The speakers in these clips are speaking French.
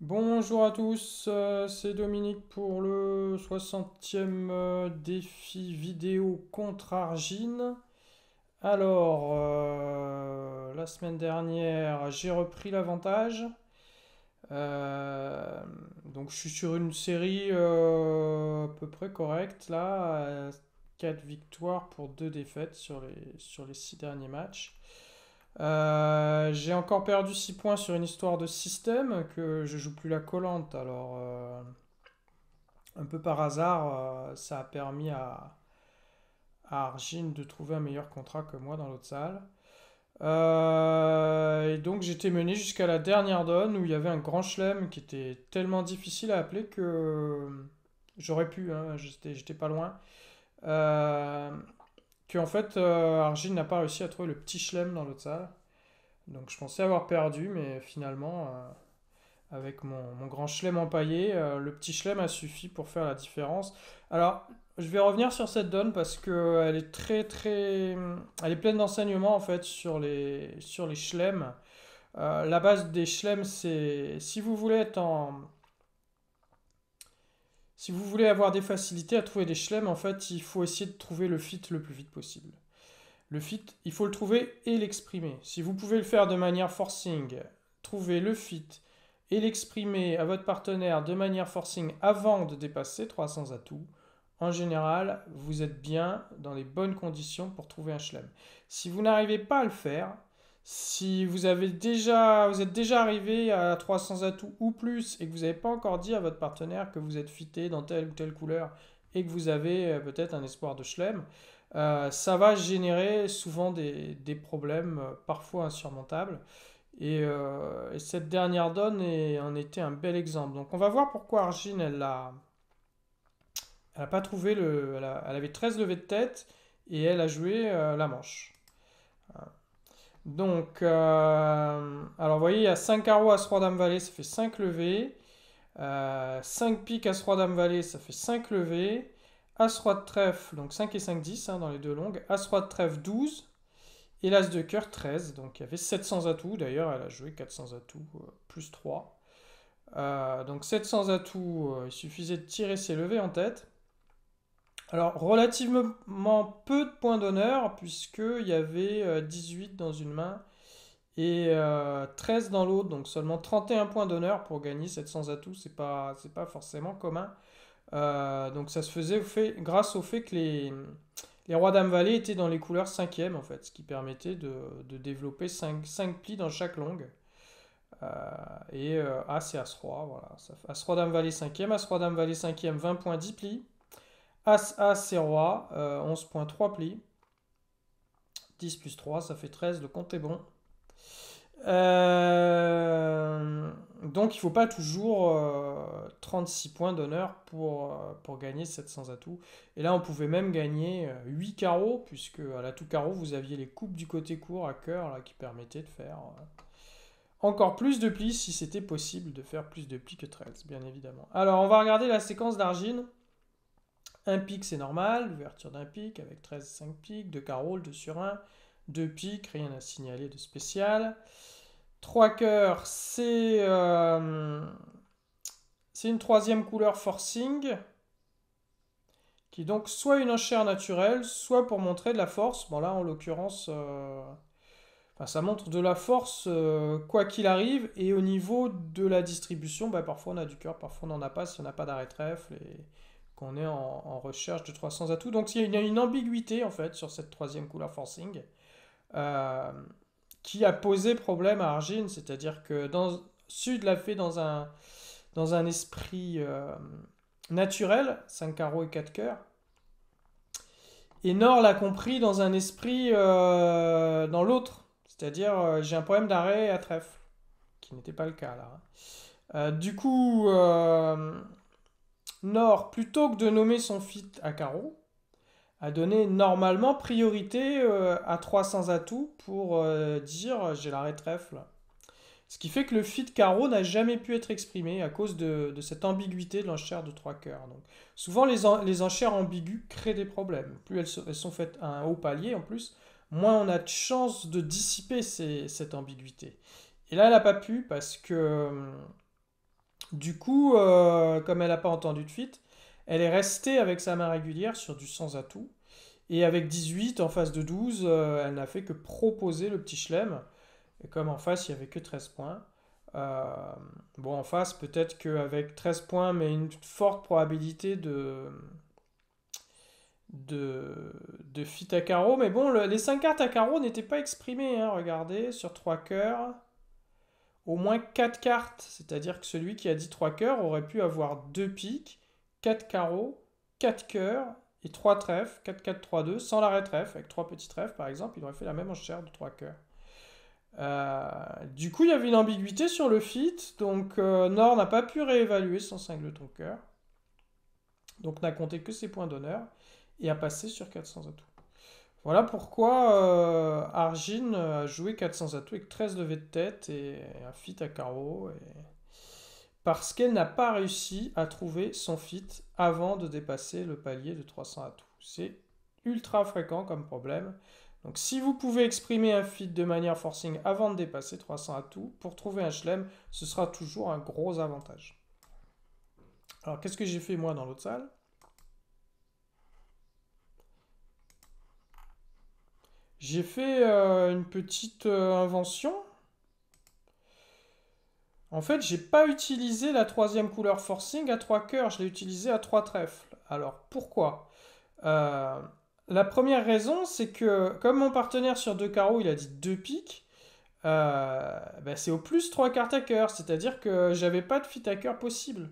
Bonjour à tous, euh, c'est Dominique pour le 60e euh, défi vidéo contre Argine. Alors, euh, la semaine dernière, j'ai repris l'avantage. donc, je suis sur une série à peu près correcte là, 4 victoires pour 2 défaites sur les, sur les 6 derniers matchs. Euh, j'ai encore perdu 6 points sur une histoire de système que je joue plus la collante. Alors, euh, un peu par hasard, euh, ça a permis à, à Argine de trouver un meilleur contrat que moi dans l'autre salle. et donc j'étais mené jusqu'à la dernière donne où il y avait un grand chelem qui était tellement difficile à appeler que j'aurais pu, hein, j'étais pas loin que en fait euh, n'a pas réussi à trouver le petit chelem dans l'autre salle. Donc je pensais avoir perdu, mais finalement, euh, avec mon, grand chelem empaillé, euh, le petit chelem a suffi pour faire la différence. Alors, je vais revenir sur cette donne parce qu'elle est très très... Elle est pleine d'enseignements en fait sur les, sur les chelems. Euh, la base des chelems, c'est si vous voulez être en si vous voulez avoir des facilités à trouver des chelems, en fait, il faut essayer de trouver le fit le plus vite possible. Le fit, il faut le trouver et l'exprimer. Si vous pouvez le faire de manière forcing, trouver le fit et l'exprimer à votre partenaire de manière forcing avant de dépasser 300 atouts, en général, vous êtes bien dans les bonnes conditions pour trouver un chelem. Si vous n'arrivez pas à le faire, si vous, avez déjà, vous êtes déjà arrivé à 300 atouts ou plus et que vous n'avez pas encore dit à votre partenaire que vous êtes fité dans telle ou telle couleur et que vous avez euh, peut-être un espoir de schlem, euh, ça va générer souvent des, problèmes euh, parfois insurmontables. Et, cette dernière donne est, en était un bel exemple. Donc on va voir pourquoi Argin elle a, elle a pas trouvé le... Elle, avait 13 levées de tête et elle a joué la manche. Hein. Donc, euh, alors vous voyez, il y a 5 carreaux à 3-dames dame ça fait 5 levées. 5 euh, piques à 3-dames dame ça fait 5 levées. As roi de trèfle, donc 5 et 5, 10 hein, dans les deux longues. As roi de trèfle, 12. Et l'as de cœur, 13. Donc il y avait 700 atouts. D'ailleurs, elle a joué 400 atouts, euh, plus 3. donc 700 atouts, il suffisait de tirer ses levées en tête. Alors, relativement peu de points d'honneur, puisqu'il y avait 18 euh, dans une main et 13 euh, dans l'autre, donc seulement 31 points d'honneur pour gagner 700 atouts, c'est pas, pas forcément commun. Euh, donc ça se faisait fait, grâce au fait que les, rois dame vallée étaient dans les couleurs 5 en fait, ce qui permettait de, développer 5, plis dans chaque longue. et euh, As et As-Roi, voilà. As-Roi dame vallée 5 As-Roi dame vallée 5 e 20 points 10 plis. As, As, et roi. 11.3 plis. 10 plus 3, ça fait 13. Le compte est bon. Euh, donc il ne faut pas toujours 36 euh, points d'honneur pour, euh, pour gagner 700 atouts. Et là on pouvait même gagner 8 carreaux, puisque à l'atout carreau vous aviez les coupes du côté court à cœur là, qui permettaient de faire encore plus de plis si c'était possible de faire plus de plis que 13, bien évidemment. Alors on va regarder la séquence d'Argine un pic c'est normal, l'ouverture d'un pic avec 13, 5 piques, 2 carreaux, 2 sur 1, 2 piques, rien à signaler de spécial. 3 cœurs, euh, c'est une troisième couleur forcing, qui est donc soit une enchère naturelle, soit pour montrer de la force. Bon là, en l'occurrence, euh, ça montre de la force euh, quoi qu'il arrive, et au niveau de la distribution, bah, parfois on a du cœur, parfois on n'en a pas, si on n'a pas d'arrêt trèfle, et qu'on est en, recherche de 300 atouts. Donc il y a une, ambiguïté en fait sur cette troisième couleur forcing euh, qui a posé problème à Argin, c'est-à-dire que dans, Sud l'a fait dans un, dans un esprit euh, naturel, 5 carreaux et 4 cœurs. Et Nord l'a compris dans un esprit euh, dans l'autre, c'est-à-dire j'ai un problème d'arrêt à trèfle, qui n'était pas le cas là. Hein. du coup, Nord, plutôt que de nommer son fit à carreau, a donné normalement priorité euh, à 300 atouts pour euh, dire euh, j'ai l'arrêt trèfle. Ce qui fait que le fit carreau n'a jamais pu être exprimé à cause de, cette ambiguïté de l'enchère de trois cœurs. Donc, souvent, les, enchères ambiguës créent des problèmes. Plus elles, sont faites à un haut palier en plus, moins on a de chance de dissiper cette ambiguïté. Et là, elle n'a pas pu parce que hum, du coup, euh, comme elle n'a pas entendu de fuite, elle est restée avec sa main régulière sur du sans atout. Et avec 18 en face de 12, euh, elle n'a fait que proposer le petit chelem. Et comme en face, il n'y avait que 13 points. Euh, bon, en face, peut-être qu'avec 13 points, mais une forte probabilité de, de, de fit à carreau. Mais bon, les 5 cartes à carreau n'étaient pas exprimées. Hein, regardez, sur 3 cœurs au moins 4 cartes, c'est-à-dire que celui qui a dit 3 cœurs aurait pu avoir 2 piques, 4 carreaux, 4 cœurs et 3 trèfles, 4, 4, 3, 2, sans l'arrêt trèfle, avec 3 petits trèfles par exemple, il aurait fait la même enchère de 3 cœurs. Euh, du coup, il y avait une ambiguïté sur le fit, donc euh, Nord n'a pas pu réévaluer son ton cœur, donc n'a compté que ses points d'honneur et a passé sur 400 atouts. Voilà pourquoi euh, Argin euh, a joué 400 atouts avec 13 levées de tête et un fit à carreau. Parce qu'elle n'a pas réussi à trouver son fit avant de dépasser le palier de 300 atouts. C'est ultra fréquent comme problème. Donc si vous pouvez exprimer un fit de manière forcing avant de dépasser 300 atouts, pour trouver un chelem, ce sera toujours un gros avantage. Alors qu'est-ce que j'ai fait moi dans l'autre salle J'ai fait euh, une petite euh, invention. En fait, j'ai pas utilisé la troisième couleur forcing à trois cœurs, je l'ai utilisée à trois trèfles. Alors pourquoi euh, La première raison, c'est que comme mon partenaire sur deux carreaux, il a dit deux piques, bah, c'est au plus trois cartes à cœur, c'est-à-dire que j'avais pas de fit à cœur possible.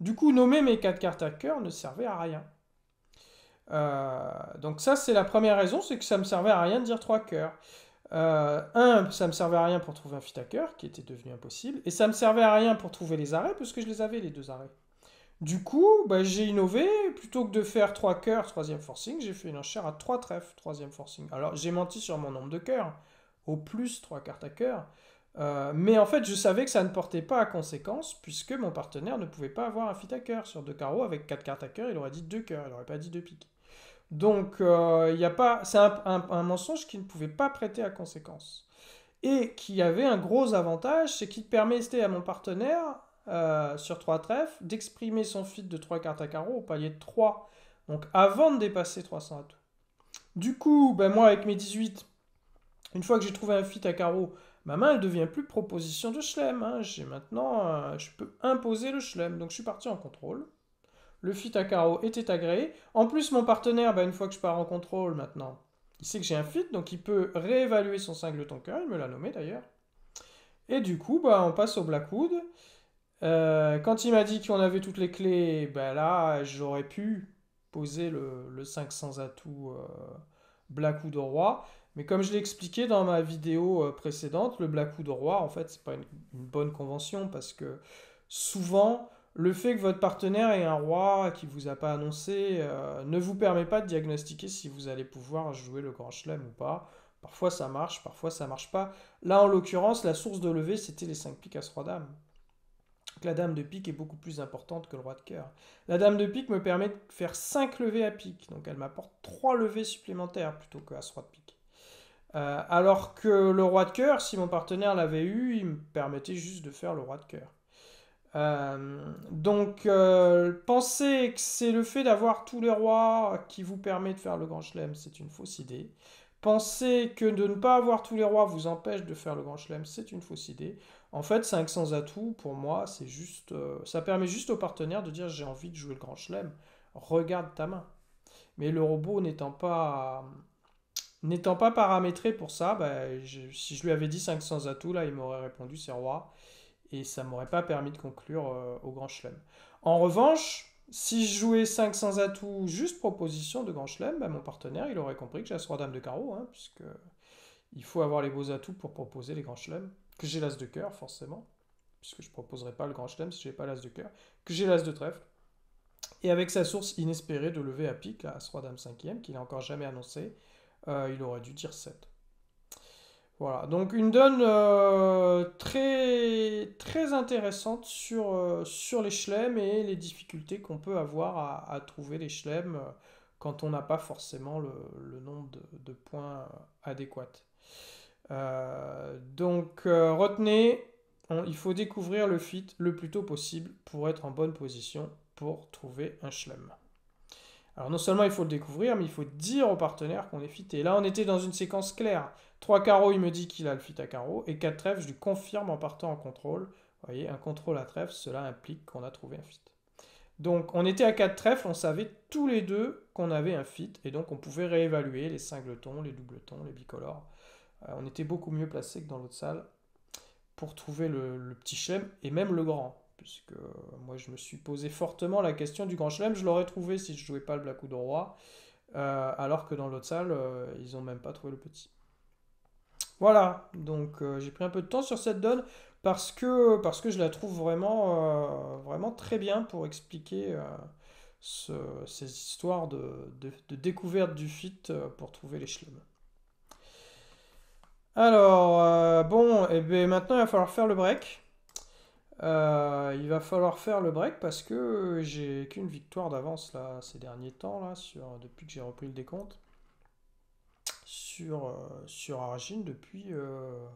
Du coup, nommer mes quatre cartes à cœur ne servait à rien. Euh, donc ça, c'est la première raison, c'est que ça me servait à rien de dire trois cœurs. 1, euh, un, ça me servait à rien pour trouver un fit à cœur, qui était devenu impossible, et ça me servait à rien pour trouver les arrêts, parce que je les avais, les deux arrêts. Du coup, bah, j'ai innové, plutôt que de faire trois cœurs, troisième forcing, j'ai fait une enchère à trois trèfles, troisième forcing. Alors, j'ai menti sur mon nombre de cœurs, au plus trois cartes à cœur, euh, mais en fait, je savais que ça ne portait pas à conséquence, puisque mon partenaire ne pouvait pas avoir un fit à cœur. Sur deux carreaux, avec quatre cartes à cœur, il aurait dit deux cœurs, il n'aurait pas dit deux piques. Donc, il euh, y a c'est un, mensonge qui ne pouvait pas prêter à conséquence. Et qui avait un gros avantage, c'est qu'il permettait à mon partenaire, euh, sur 3 trèfles, d'exprimer son fit de 3 cartes à carreaux au palier de 3. Donc, avant de dépasser 300 à tout. Du coup, ben moi, avec mes 18, une fois que j'ai trouvé un fit à carreaux, ma main, ne devient plus proposition de chelem. Hein. maintenant, euh, je peux imposer le chelem. Donc, je suis parti en contrôle le fit à carreau était agréé. En plus, mon partenaire, bah, une fois que je pars en contrôle maintenant, il sait que j'ai un fit, donc il peut réévaluer son singleton cœur, il me l'a nommé d'ailleurs. Et du coup, bah, on passe au Blackwood. Euh, quand il m'a dit qu'on avait toutes les clés, bah, là, j'aurais pu poser le, le 500 atout euh, Blackwood au roi. Mais comme je l'ai expliqué dans ma vidéo euh, précédente, le Blackwood au roi, en fait, c'est pas une, bonne convention parce que souvent, le fait que votre partenaire ait un roi qui vous a pas annoncé euh, ne vous permet pas de diagnostiquer si vous allez pouvoir jouer le grand chelem ou pas. Parfois ça marche, parfois ça marche pas. Là en l'occurrence, la source de levée c'était les 5 piques à 3 dames, la dame de pique est beaucoup plus importante que le roi de cœur. La dame de pique me permet de faire 5 levées à pique, donc elle m'apporte 3 levées supplémentaires plutôt que à de pique. Euh, alors que le roi de cœur, si mon partenaire l'avait eu, il me permettait juste de faire le roi de cœur. Euh, donc, euh, penser que c'est le fait d'avoir tous les rois qui vous permet de faire le grand chelem, c'est une fausse idée. Penser que de ne pas avoir tous les rois vous empêche de faire le grand chelem, c'est une fausse idée. En fait, 500 atouts, pour moi, c'est juste, euh, ça permet juste au partenaire de dire j'ai envie de jouer le grand chelem, regarde ta main. Mais le robot n'étant pas, n'étant pas paramétré pour ça, ben, si je lui avais dit 500 atouts, là, il m'aurait répondu c'est roi et ça m'aurait pas permis de conclure euh, au Grand Chelem. En revanche, si je jouais 5 sans juste proposition de Grand Chelem, bah, mon partenaire il aurait compris que j'ai As Roi Dame de carreau, hein, puisque il faut avoir les beaux atouts pour proposer les Grands chelems, que j'ai l'As de cœur forcément, puisque je proposerai pas le Grand Chelem si j'ai pas l'As de cœur, que j'ai l'As de trèfle. Et avec sa source inespérée de lever à pic, à As Roi Dame 5 qu'il n'a encore jamais annoncé, euh, il aurait dû dire 7. Voilà, donc une donne euh, très, intéressante sur, euh, les chelems et les difficultés qu'on peut avoir à, trouver les chelems euh, quand on n'a pas forcément le, nombre de, points adéquats. donc retenez, il faut découvrir le fit le plus tôt possible pour être en bonne position pour trouver un chelem. Alors non seulement il faut le découvrir, mais il faut dire au partenaire qu'on est fit. Et Là, on était dans une séquence claire. 3 carreaux, il me dit qu'il a le fit à carreau, et 4 trèfles, je lui confirme en partant en contrôle. Vous voyez, un contrôle à trèfle, cela implique qu'on a trouvé un fit. Donc on était à 4 trèfles, on savait tous les deux qu'on avait un fit, et donc on pouvait réévaluer les singletons, les doubletons, les bicolores. Euh, on était beaucoup mieux placé que dans l'autre salle pour trouver le, petit schème et même le grand puisque euh, moi je me suis posé fortement la question du Grand Chelem, je l'aurais trouvé si je jouais pas le Black ou de Roi, euh, alors que dans l'autre salle, euh, ils ont même pas trouvé le petit. Voilà, donc j'ai pris un peu de temps sur cette donne parce que, parce que je la trouve vraiment, vraiment très bien pour expliquer ces histoires de, découverte du fit pour trouver les chelems. Alors, bon, et eh bien maintenant il va falloir faire le break. Euh, il va falloir faire le break parce que j'ai qu'une victoire d'avance là ces derniers temps là sur depuis que j'ai repris le décompte sur euh, Argin sur Argine depuis euh,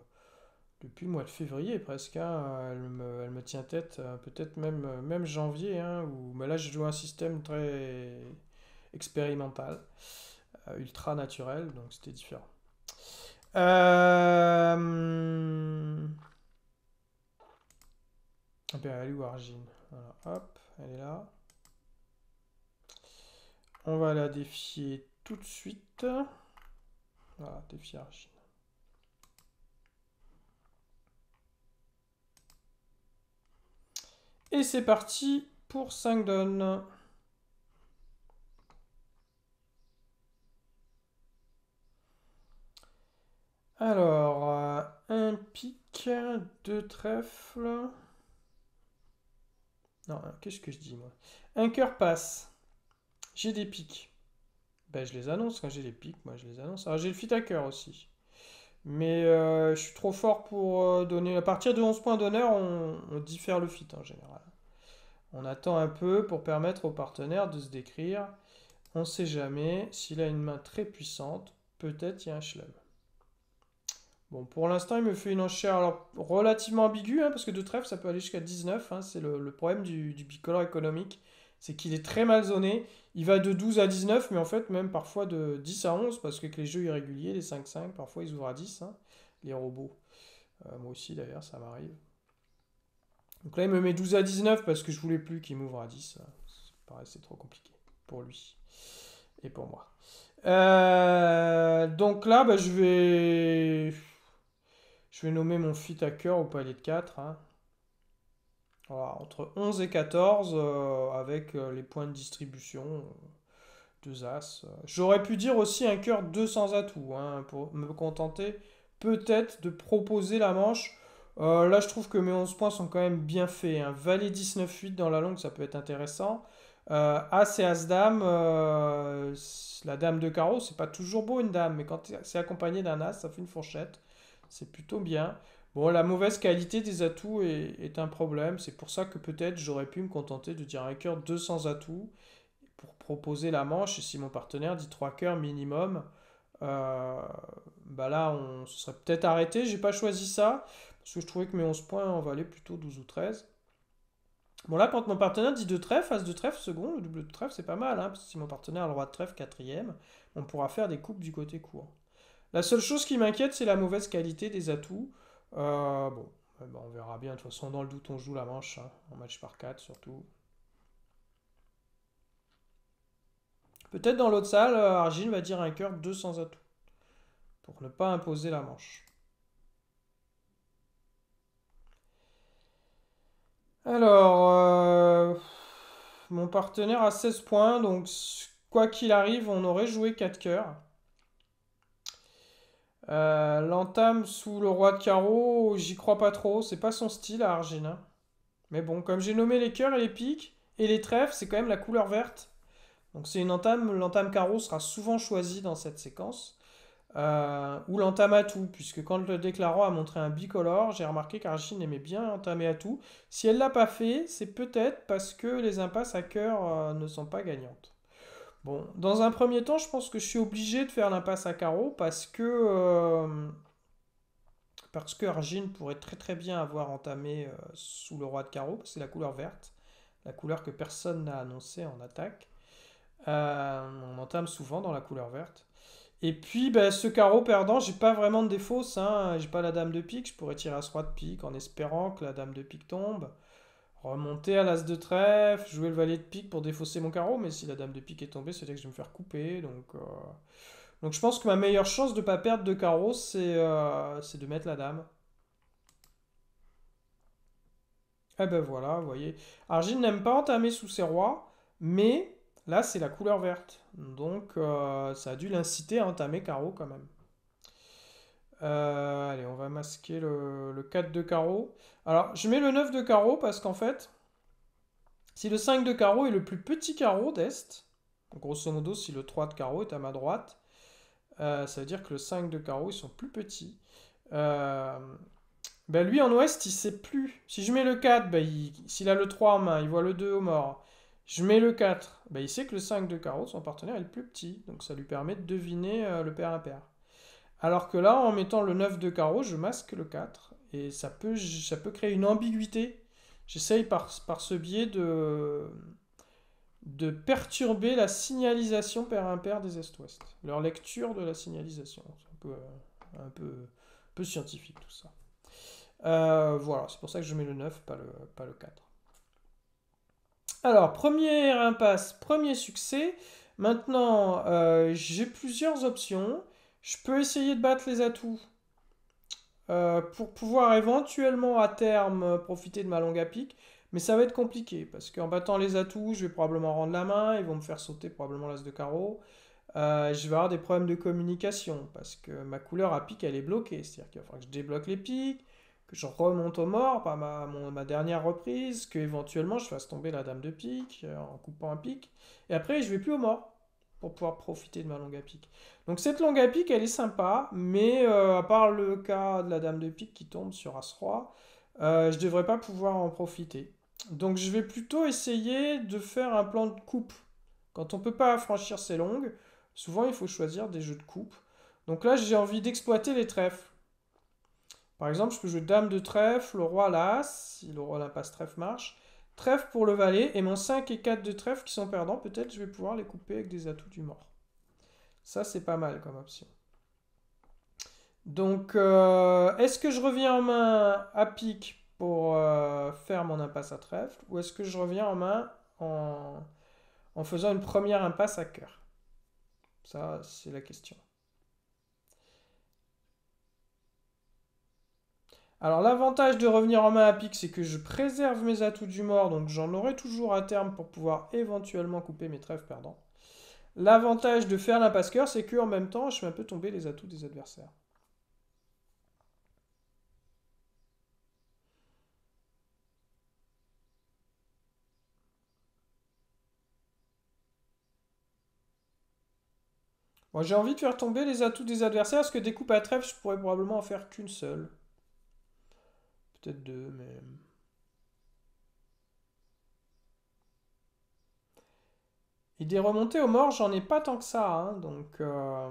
depuis le mois de février presque hein. elle, me, elle, me, tient tête peut-être même même janvier hein, mais là je joue un système très expérimental ultra naturel donc c'était différent hum, Imperial ou Argine. hop, elle est là. On va la défier tout de suite. Voilà, défier Argine. Et c'est parti pour 5 donnes. Alors, euh, un pic, deux trèfles. Non, qu'est-ce que je dis, moi Un cœur passe. J'ai des pics. Ben, je les annonce. Quand j'ai des pics, moi, je les annonce. Alors, ah, j'ai le fit à cœur aussi. Mais euh, je suis trop fort pour euh, donner. À partir de 11 points d'honneur, on, diffère le fit en général. On attend un peu pour permettre au partenaire de se décrire. On ne sait jamais. S'il a une main très puissante, peut-être il y a un schlum. Bon, pour l'instant, il me fait une enchère alors, relativement ambiguë, hein, parce que de trèfle, ça peut aller jusqu'à 19. Hein, c'est le, problème du, du bicolore économique. C'est qu'il est très mal zoné. Il va de 12 à 19, mais en fait, même parfois de 10 à 11, parce que, les jeux irréguliers, les 5-5, parfois ils ouvrent à 10, hein, les robots. Euh, moi aussi, d'ailleurs, ça m'arrive. Donc là, il me met 12 à 19 parce que je voulais plus qu'il m'ouvre à 10. Ça c'est trop compliqué pour lui et pour moi. Euh, donc là, bah, je vais je vais nommer mon fit à cœur au palier de 4. Hein. entre 11 et 14 euh, avec euh, les points de distribution. Euh, deux as. J'aurais pu dire aussi un cœur 200 atouts atout. Hein, pour me contenter peut-être de proposer la manche. là, je trouve que mes 11 points sont quand même bien faits. Un hein. Valet 19-8 dans la longue, ça peut être intéressant. as et As-Dame, la dame de carreau, c'est pas toujours beau une dame, mais quand c'est accompagné d'un As, ça fait une fourchette c'est plutôt bien. Bon, la mauvaise qualité des atouts est, un problème. C'est pour ça que peut-être j'aurais pu me contenter de dire un cœur 200 atouts pour proposer la manche. Et si mon partenaire dit 3 cœurs minimum, euh, bah là, on se serait peut-être arrêté. J'ai pas choisi ça parce que je trouvais que mes 11 points en valaient plutôt 12 ou 13. Bon, là, quand mon partenaire dit 2 trèfles, face de trèfle second, le double de trèfle, c'est pas mal. Hein, si mon partenaire a le roi de trèfle quatrième, on pourra faire des coupes du côté court. La seule chose qui m'inquiète, c'est la mauvaise qualité des atouts. Euh, bon, eh ben, on verra bien. De toute façon, dans le doute, on joue la manche. en hein. match par 4, surtout. Peut-être dans l'autre salle, euh, Argin va dire un cœur 200 atouts. Pour ne pas imposer la manche. Alors, euh, mon partenaire a 16 points, donc quoi qu'il arrive, on aurait joué 4 cœurs. Euh, l'entame sous le roi de carreau, j'y crois pas trop. C'est pas son style à Argina. Mais bon, comme j'ai nommé les cœurs et les piques, et les trèfles, c'est quand même la couleur verte. Donc c'est une entame. L'entame carreau sera souvent choisie dans cette séquence. Euh, ou l'entame à tout, puisque quand le déclarant a montré un bicolore, j'ai remarqué qu'Argine aimait bien entamer à tout. Si elle l'a pas fait, c'est peut-être parce que les impasses à cœur euh, ne sont pas gagnantes dans un premier temps, je pense que je suis obligé de faire l'impasse à carreau parce que. Euh, parce que Argine pourrait très très bien avoir entamé euh, sous le roi de carreau, c'est la couleur verte, la couleur que personne n'a annoncée en attaque. Euh, on entame souvent dans la couleur verte. Et puis, ben, ce carreau perdant, j'ai pas vraiment de défauts. hein. j'ai pas la dame de pique, je pourrais tirer à ce roi de pique en espérant que la dame de pique tombe. Remonter à l'as de trèfle, jouer le valet de pique pour défausser mon carreau, mais si la dame de pique est tombée, c'est là que je vais me faire couper. Donc, euh, donc je pense que ma meilleure chance de ne pas perdre de carreau, c'est euh, de mettre la dame. Et eh ben voilà, vous voyez. Argile n'aime pas entamer sous ses rois, mais là c'est la couleur verte. Donc euh, ça a dû l'inciter à entamer carreau quand même. Euh, allez, on va masquer le, 4 de carreau. Alors, je mets le 9 de carreau parce qu'en fait, si le 5 de carreau est le plus petit carreau d'Est, grosso modo, si le 3 de carreau est à ma droite, euh, ça veut dire que le 5 de carreau, ils sont plus petits. Euh, ben, lui, en Ouest, il sait plus. Si je mets le 4, ben, s'il a le 3 en main, il voit le 2 au mort. Je mets le 4, ben, il sait que le 5 de carreau, son partenaire, est le plus petit. Donc ça lui permet de deviner le père à pair. Alors que là, en mettant le 9 de carreau, je masque le 4. Et ça peut, ça peut créer une ambiguïté. J'essaye par, ce biais de, de perturber la signalisation pair-impair des Est-Ouest. Leur lecture de la signalisation. C'est un peu, euh, scientifique tout ça. Euh, voilà, c'est pour ça que je mets le 9, pas le, 4. Alors, première impasse, premier succès. Maintenant, euh, j'ai plusieurs options. Je peux essayer de battre les atouts euh, pour pouvoir éventuellement à terme profiter de ma longue à pique, mais ça va être compliqué parce qu'en battant les atouts, je vais probablement rendre la main, ils vont me faire sauter probablement l'as de carreau. Euh, je vais avoir des problèmes de communication parce que ma couleur à pique elle est bloquée, c'est-à-dire qu'il va falloir que je débloque les piques, que je remonte au mort par ma, ma dernière reprise, que éventuellement je fasse tomber la dame de pique euh, en coupant un pique, et après je vais plus au mort pour pouvoir profiter de ma longue à pique. Donc cette longue à pique, elle est sympa, mais euh, à part le cas de la dame de pique qui tombe sur As-Roi, euh, je ne devrais pas pouvoir en profiter. Donc je vais plutôt essayer de faire un plan de coupe. Quand on ne peut pas franchir ces longues, souvent il faut choisir des jeux de coupe. Donc là, j'ai envie d'exploiter les trèfles. Par exemple, je peux jouer dame de trèfle, le roi l'as, si le roi l'impasse trèfle marche. Trèfle pour le valet. Et mon 5 et 4 de trèfle qui sont perdants, peut-être je vais pouvoir les couper avec des atouts du mort. Ça, c'est pas mal comme option. Donc, euh, est-ce que je reviens en main à pique pour euh, faire mon impasse à trèfle ou est-ce que je reviens en main en faisant une première impasse à cœur Ça, c'est la question. Alors l'avantage de revenir en main à pique, c'est que je préserve mes atouts du mort, donc j'en aurai toujours à terme pour pouvoir éventuellement couper mes trèfles perdants. L'avantage de faire l'impasse cœur, c'est qu'en même temps, je fais un peu tomber les atouts des adversaires. Moi, j'ai envie de faire tomber les atouts des adversaires, parce que des coupes à trèfle, je pourrais probablement en faire qu'une seule de mais. Et des remontées aux morts, j'en ai pas tant que ça, hein, donc. Euh,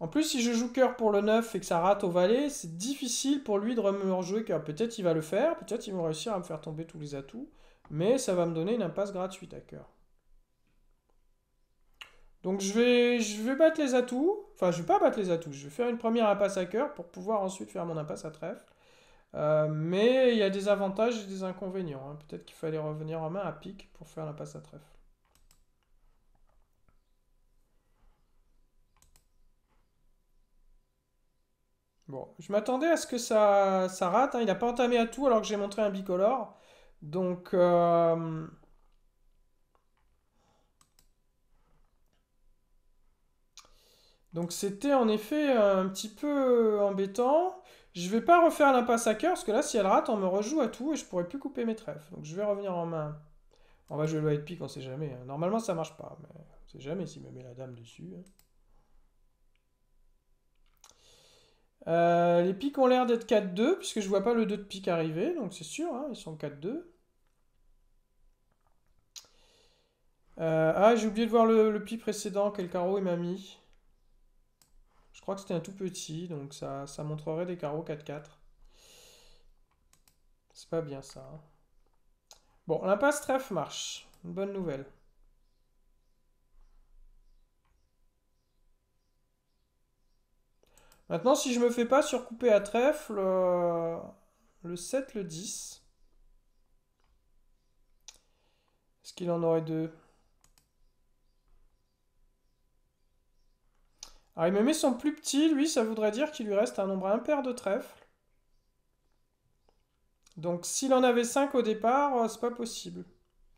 en plus, si je joue cœur pour le 9 et que ça rate au valet, c'est difficile pour lui de me rejouer cœur. Peut-être il va le faire, peut-être ils va réussir à me faire tomber tous les atouts, mais ça va me donner une impasse gratuite à cœur. Donc je vais, je vais battre les atouts. Enfin, je vais pas battre les atouts. Je vais faire une première impasse à cœur pour pouvoir ensuite faire mon impasse à trèfle. Euh, mais il y a des avantages et des inconvénients. Hein. Peut-être qu'il fallait revenir en main à pic pour faire la l'impasse à trèfle. Bon, je m'attendais à ce que ça, rate. Hein. Il n'a pas entamé à tout alors que j'ai montré un bicolore. Donc... Euh, Donc c'était en effet euh, un petit peu euh, embêtant. Je vais pas refaire l'impasse à cœur, parce que là, si elle rate, on me rejoue à tout et je pourrais plus couper mes trèfles. Donc je vais revenir en main. On va jouer le white pique, on sait jamais. Hein. Normalement, ça marche pas, mais on sait jamais s'il me met la dame dessus. Hein. Euh, les piques ont l'air d'être 4-2, puisque je vois pas le 2 de pique arriver, donc c'est sûr, hein, ils sont 4-2. ah, j'ai oublié de voir le, le précédent, quel carreau il m'a mis. Je crois que c'était un tout petit, donc ça, montrerait des carreaux 4-4. C'est pas bien ça. Hein. Bon, l'impasse trèfle marche. Une bonne nouvelle. Maintenant, si je me fais pas surcouper à trèfle, euh, le 7, le 10. Est-ce qu'il en aurait deux Alors, ah, il me met son plus petit, lui, ça voudrait dire qu'il lui reste un nombre impair de trèfles. Donc s'il en avait 5 au départ, euh, c'est pas possible.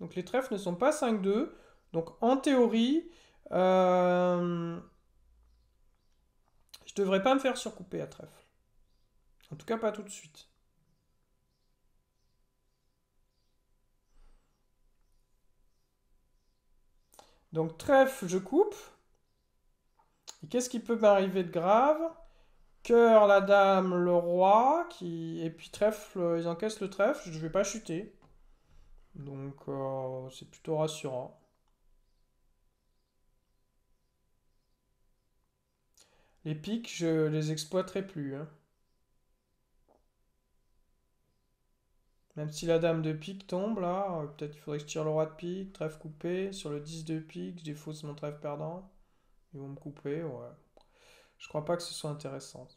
Donc les trèfles ne sont pas 5-2. Donc en théorie, je euh, je devrais pas me faire surcouper à trèfle. En tout cas, pas tout de suite. Donc trèfle, je coupe qu'est-ce qui peut m'arriver de grave Cœur, la dame, le roi, qui... et puis trèfle, ils encaissent le trèfle, je vais pas chuter. Donc euh, c'est plutôt rassurant. Les piques, je les exploiterai plus. Hein. Même si la dame de pique tombe, là, euh, peut-être qu'il faudrait que je tire le roi de pique, trèfle coupé, sur le 10 de pique, je défausse mon trèfle perdant. Ils vont me couper, ouais. Je crois pas que ce soit intéressant.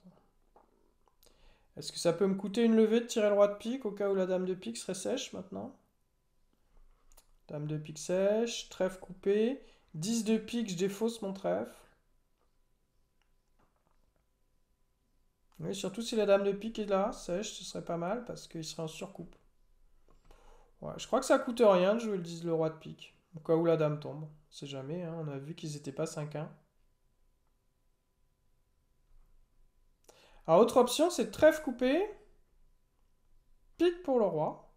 Est-ce que ça peut me coûter une levée de tirer le roi de pique au cas où la dame de pique serait sèche maintenant Dame de pique sèche, trèfle coupé, 10 de pique, je défausse mon trèfle. Mais surtout si la dame de pique est là, sèche, ce serait pas mal parce qu'il serait en surcoupe. je crois que ça coûte rien de jouer le 10 le roi de pique, au cas où la dame tombe. C'est jamais, hein. on a vu qu'ils n'étaient pas 5-1. Alors, autre option, c'est trèfle coupé, pique pour le roi.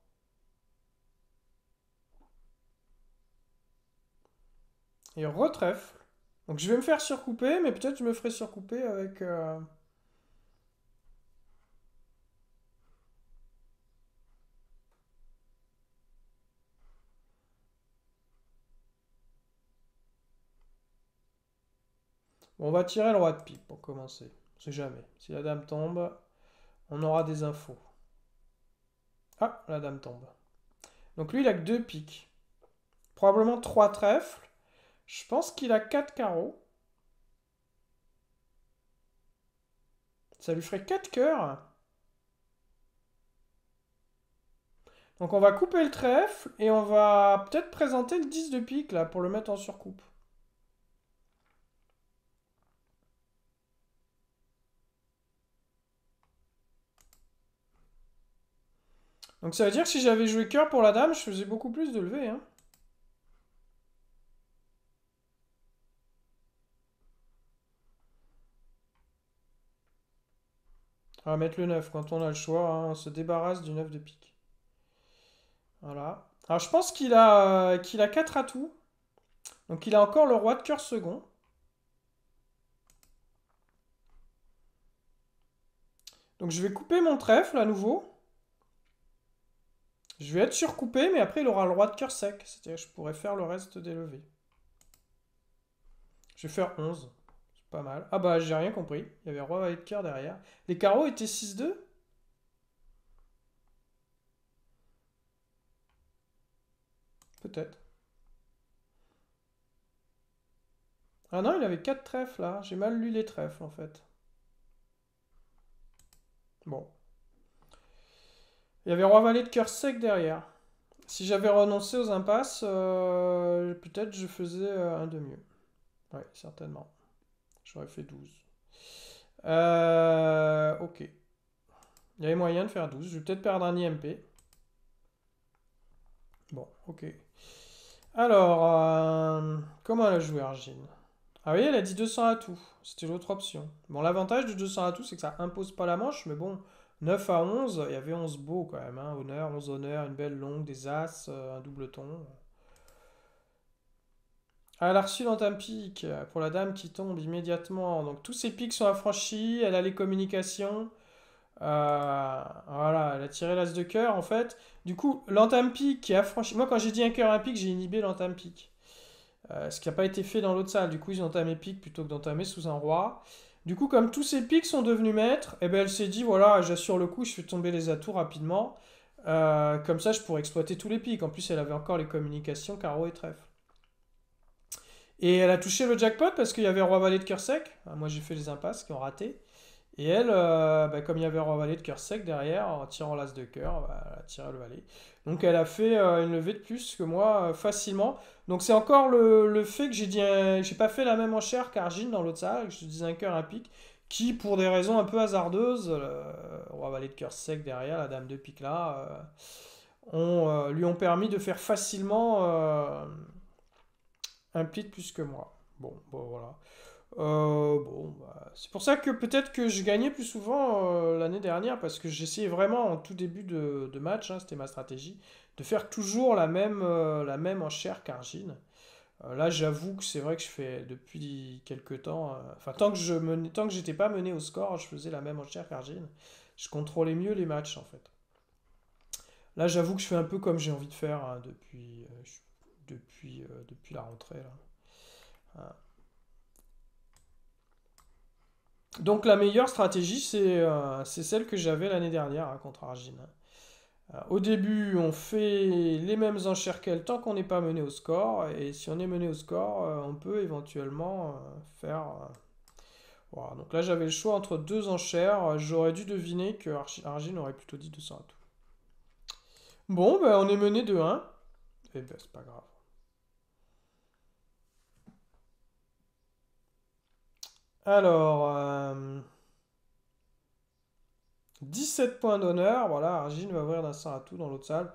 Et retrèfle. Donc je vais me faire surcouper, mais peut-être je me ferai surcouper avec... Euh, on va tirer le roi de pique pour commencer jamais. Si la dame tombe, on aura des infos. Ah, la dame tombe. Donc lui, il a que deux piques. Probablement trois trèfles. Je pense qu'il a quatre carreaux. Ça lui ferait quatre coeurs. Donc on va couper le trèfle et on va peut-être présenter le 10 de pique là pour le mettre en surcoupe. Donc ça veut dire que si j'avais joué cœur pour la dame, je faisais beaucoup plus de levées. Hein. On va mettre le 9 quand on a le choix. Hein, on se débarrasse du 9 de pique. Voilà. Alors je pense qu'il a, qu'il a 4 atouts. Donc il a encore le roi de cœur second. Donc je vais couper mon trèfle à nouveau. Je vais être surcoupé, mais après il aura le roi de cœur sec. C'est-à-dire je pourrais faire le reste des levées. Je vais faire 11. C'est pas mal. Ah bah j'ai rien compris. Il y avait roi de cœur derrière. Les carreaux étaient 6-2 Peut-être. Ah non, il avait 4 trèfles là. J'ai mal lu les trèfles en fait. Bon. Il y avait Roi Valet de cœur sec derrière. Si j'avais renoncé aux impasses, euh, peut-être je faisais euh, un de mieux. Oui, certainement. J'aurais fait 12. Euh, ok. Il y avait moyen de faire 12. Je vais peut-être perdre un IMP. Bon, ok. Alors, comment elle a joué Argin Ah oui, elle a dit 200 à tout. C'était l'autre option. Bon, l'avantage du 200 à tout, c'est que ça impose pas la manche, mais bon, 9 à 11, il y avait 11 beaux quand même. Hein. Honneur, 11 honneurs, une belle longue, des As, euh, un double ton. Ah, elle a reçu lentame pique pour la dame qui tombe immédiatement. Donc tous ses pics sont affranchis, elle a les communications. Euh, voilà, elle a tiré l'as de cœur en fait. Du coup, l'entame pique qui est affranchi. Moi, quand j'ai dit un cœur, un pique, j'ai inhibé l'entame pique. Euh, ce qui n'a pas été fait dans l'autre salle. Du coup, ils ont entamé pique plutôt que d'entamer sous un roi. Du coup, comme tous ces pics sont devenus maîtres, eh ben, elle s'est dit, voilà, j'assure le coup, je fais tomber les atouts rapidement. Euh, comme ça, je pourrais exploiter tous les pics. En plus, elle avait encore les communications, carreau et trèfle. Et elle a touché le jackpot parce qu'il y avait Roi Valet de sec. Moi, j'ai fait les impasses qui ont raté. Et elle, euh, bah, comme il y avait un valet de cœur sec derrière, en tirant l'as de cœur, bah, elle a tiré le valet. Donc elle a fait euh, une levée de plus que moi euh, facilement. Donc c'est encore le, fait que j'ai dit, j'ai pas fait la même enchère qu'Argine dans l'autre salle, que je disais un cœur, un pique, qui pour des raisons un peu hasardeuses, roi valet de cœur sec derrière, la dame de pique là, ont, lui ont permis de faire facilement un pli de plus que moi. Bon, bon voilà. Euh, bah, c'est pour ça que peut-être que je gagnais plus souvent euh, l'année dernière parce que j'essayais vraiment en tout début de, match, hein, c'était ma stratégie, de faire toujours la même, euh, la même enchère qu'Argine. là, j'avoue que c'est vrai que je fais depuis quelques temps, enfin, tant que je n'étais pas mené au score, je faisais la même enchère qu'Argine. Je contrôlais mieux les matchs en fait. Là, j'avoue que je fais un peu comme j'ai envie de faire hein, depuis, depuis, depuis la rentrée. Hein. Donc la meilleure stratégie, euh, c'est celle que j'avais l'année dernière à hein, contre Argin. Euh, au début, on fait les mêmes enchères qu'elle tant qu'on n'est pas mené au score. Et si on est mené au score, euh, on peut éventuellement faire... Voilà. Donc là, j'avais le choix entre deux enchères. J'aurais dû deviner que aurait plutôt dit 200 à tout. Bon, ben, on est mené de 1. Et ben, c'est pas grave. Alors, 17 euh, points d'honneur. Voilà, Argine va ouvrir d'un saint à tout dans l'autre salle.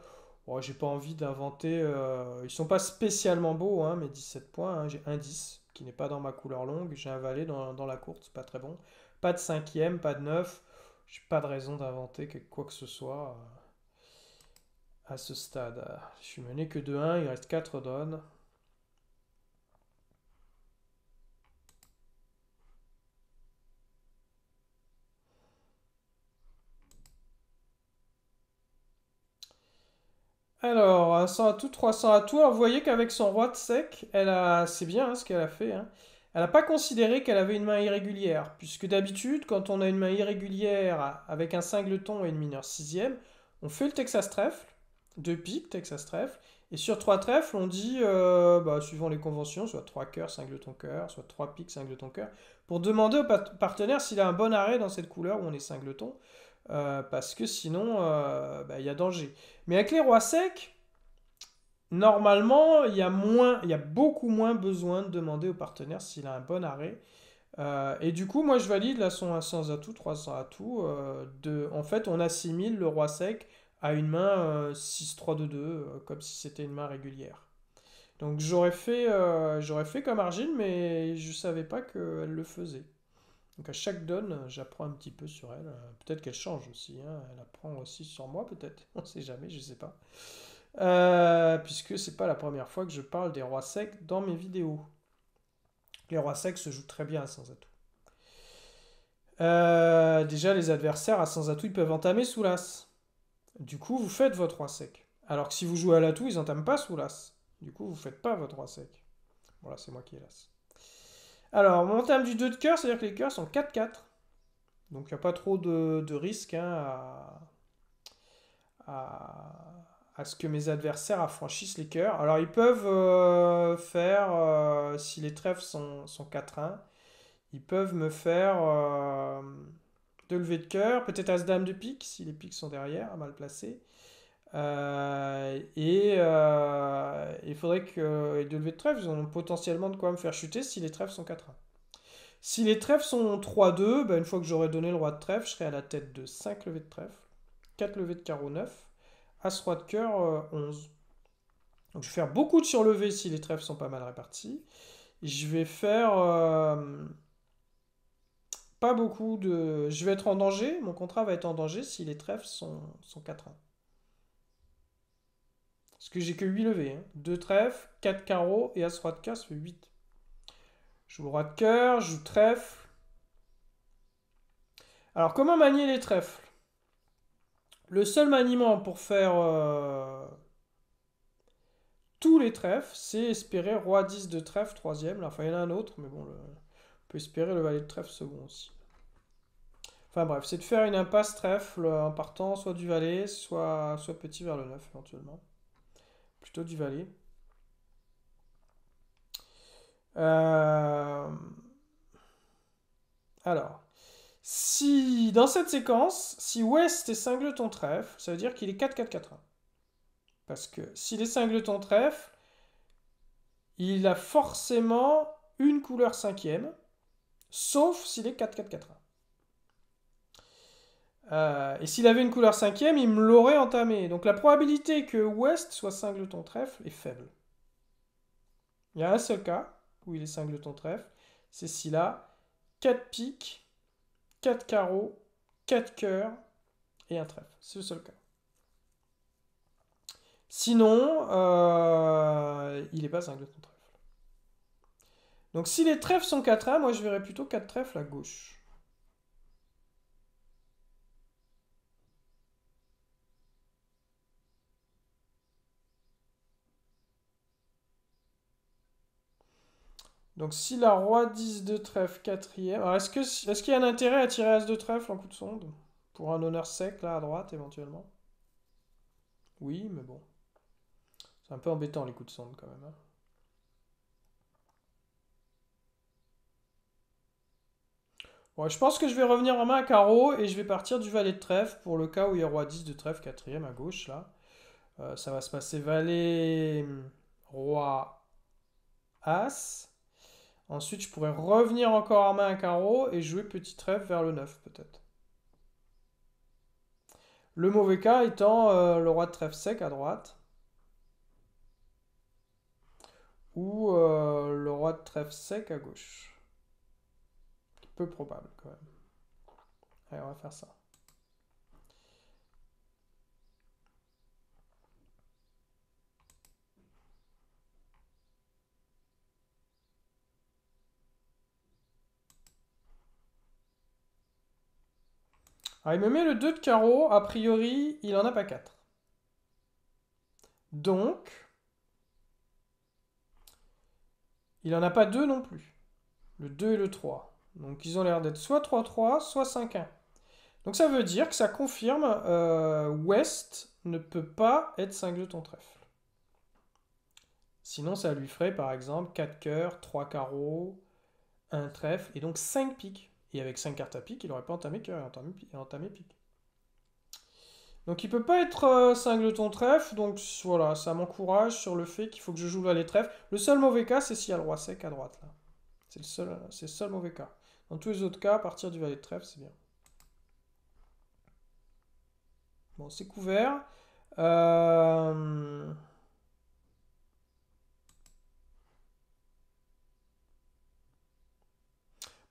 Oh, j'ai pas envie d'inventer. Euh, ils sont pas spécialement beaux, hein, mais 17 points. Hein. j'ai un 10 qui n'est pas dans ma couleur longue. J'ai un valet dans, la courte, c'est pas très bon. Pas de cinquième, pas de 9. J'ai pas de raison d'inventer quoi que ce soit euh, à ce stade. Je suis mené que de 1, il reste 4 donnes. Alors, 100 euh, à tout, 300 à tout. Alors, vous voyez qu'avec son roi de sec, elle a... c'est bien hein, ce qu'elle a fait. Hein. Elle n'a pas considéré qu'elle avait une main irrégulière, puisque d'habitude, quand on a une main irrégulière euh, avec un singleton et une mineure sixième, on fait le Texas trèfle, deux piques, Texas trèfle, et sur trois trèfles, on dit, euh, bah, suivant les conventions, soit trois cœurs, singleton cœur, soit trois piques, singleton cœur, pour demander au partenaire s'il a un bon arrêt dans cette couleur où on est singleton, euh, parce que sinon, euh, bah, il y a danger. Mais avec les rois secs, normalement, il y a il y a beaucoup moins besoin de demander au partenaire s'il a un bon arrêt. Euh, et du coup, moi, je valide la son 100 atouts, 300 atouts. de, en fait, on assimile le roi sec à une main 6-3-2-2, comme si c'était une main régulière. Donc j'aurais fait, fait comme Argile, mais je ne savais pas qu'elle le faisait. Donc à chaque donne, j'apprends un petit peu sur elle. Peut-être qu'elle change aussi. Hein. Elle apprend aussi sur moi, peut-être. On ne sait jamais, je ne sais pas. Euh, puisque puisque n'est pas la première fois que je parle des rois secs dans mes vidéos. Les rois secs se jouent très bien à sans atout. Euh, déjà, les adversaires à sans atout, ils peuvent entamer sous l'as. Du coup, vous faites votre roi sec. Alors que si vous jouez à l'atout, ils n'entament pas sous l'as. Du coup, vous ne faites pas votre roi sec. Voilà, c'est moi qui hélas. Alors, mon terme du 2 de cœur, c'est-à-dire que les cœurs sont 4-4. Donc, il n'y a pas trop de, risque hein, à, ce que mes adversaires affranchissent les cœurs. Alors, ils peuvent euh, faire, euh, si les trèfles sont, sont 4-1, ils peuvent me faire euh, levées de cœur, peut-être As-Dame de pique, si les piques sont derrière, mal placées. Euh, et euh, il faudrait que les deux levées de trèfle, ils ont potentiellement de quoi me faire chuter si les trèfles sont 4-1. Si les trèfles sont 3-2, bah, une fois que j'aurai donné le roi de trèfle, je serai à la tête de 5 levées de trèfle, 4 levées de carreau 9, As roi de cœur 11. Euh, Donc je vais faire beaucoup de surlevées si les trèfles sont pas mal répartis. Je vais faire euh, pas beaucoup de. Je vais être en danger, mon contrat va être en danger si les trèfles sont, sont 4 1 parce que j'ai que 8 levées. 2 hein. trèfles, 4 carreaux et As-Roi de cœur, ça fait 8. Je joue roi de cœur, je joue trèfle. Alors, comment manier les trèfles Le seul maniement pour faire euh, tous les trèfles, c'est espérer roi 10 de trèfle, troisième. Enfin, il y en a un autre, mais bon, on peut espérer le valet de trèfle second aussi. Enfin bref, c'est de faire une impasse trèfle en partant soit du valet, soit, soit petit vers le 9 éventuellement plutôt du valet. Euh, alors, si dans cette séquence, si Ouest est singleton trèfle, ça veut dire qu'il est 4-4-4-1. Parce que s'il est singleton trèfle, il a forcément une couleur cinquième, sauf s'il est 4-4-4-1. Euh, et s'il avait une couleur cinquième, il me l'aurait entamé. Donc la probabilité que West soit singleton trèfle est faible. Il y a un seul cas où il est singleton trèfle, c'est s'il a 4 piques, 4 carreaux, 4 cœurs et un trèfle. C'est le seul cas. Sinon, euh, il n'est pas singleton trèfle. Donc si les trèfles sont 4A, moi je verrais plutôt 4 trèfles à gauche. Donc si la roi 10 de trèfle quatrième... Alors est-ce qu'il est qu'il y a un intérêt à tirer as de trèfle en coup de sonde Pour un honneur sec, là, à droite, éventuellement Oui, mais bon. C'est un peu embêtant, les coups de sonde, quand même. Hein. je pense que je vais revenir en main à carreau et je vais partir du valet de trèfle pour le cas où il y a roi 10 de trèfle quatrième à gauche, là. Euh, ça va se passer valet, hmm, roi, as. Ensuite, je pourrais revenir encore à main à carreau et jouer petit trèfle vers le 9 peut-être. Le mauvais cas étant euh, le roi de trèfle sec à droite. Ou euh, le roi de trèfle sec à gauche. Peu probable quand même. Allez, on va faire ça. Ah, il me met le 2 de carreau, a priori il n'en a pas 4. Donc, il n'en a pas 2 non plus. Le 2 et le 3. Donc ils ont l'air d'être soit 3-3, soit 5-1. Donc ça veut dire que ça confirme euh, West ne peut pas être 5 de ton trèfle. Sinon ça lui ferait par exemple 4 cœurs, 3 carreaux, 1 trèfle et donc 5 piques. Et avec 5 cartes à pique, il aurait pas entamé cœur, et entamé, pique. Donc il peut pas être 5 euh, de ton trèfle, donc voilà, ça m'encourage sur le fait qu'il faut que je joue Valet valet trèfle. Le seul mauvais cas, c'est s'il y a le roi sec à droite, là. C'est le seul, c'est seul mauvais cas. Dans tous les autres cas, à partir du valet trèfle, c'est bien. Bon, c'est couvert. Euh...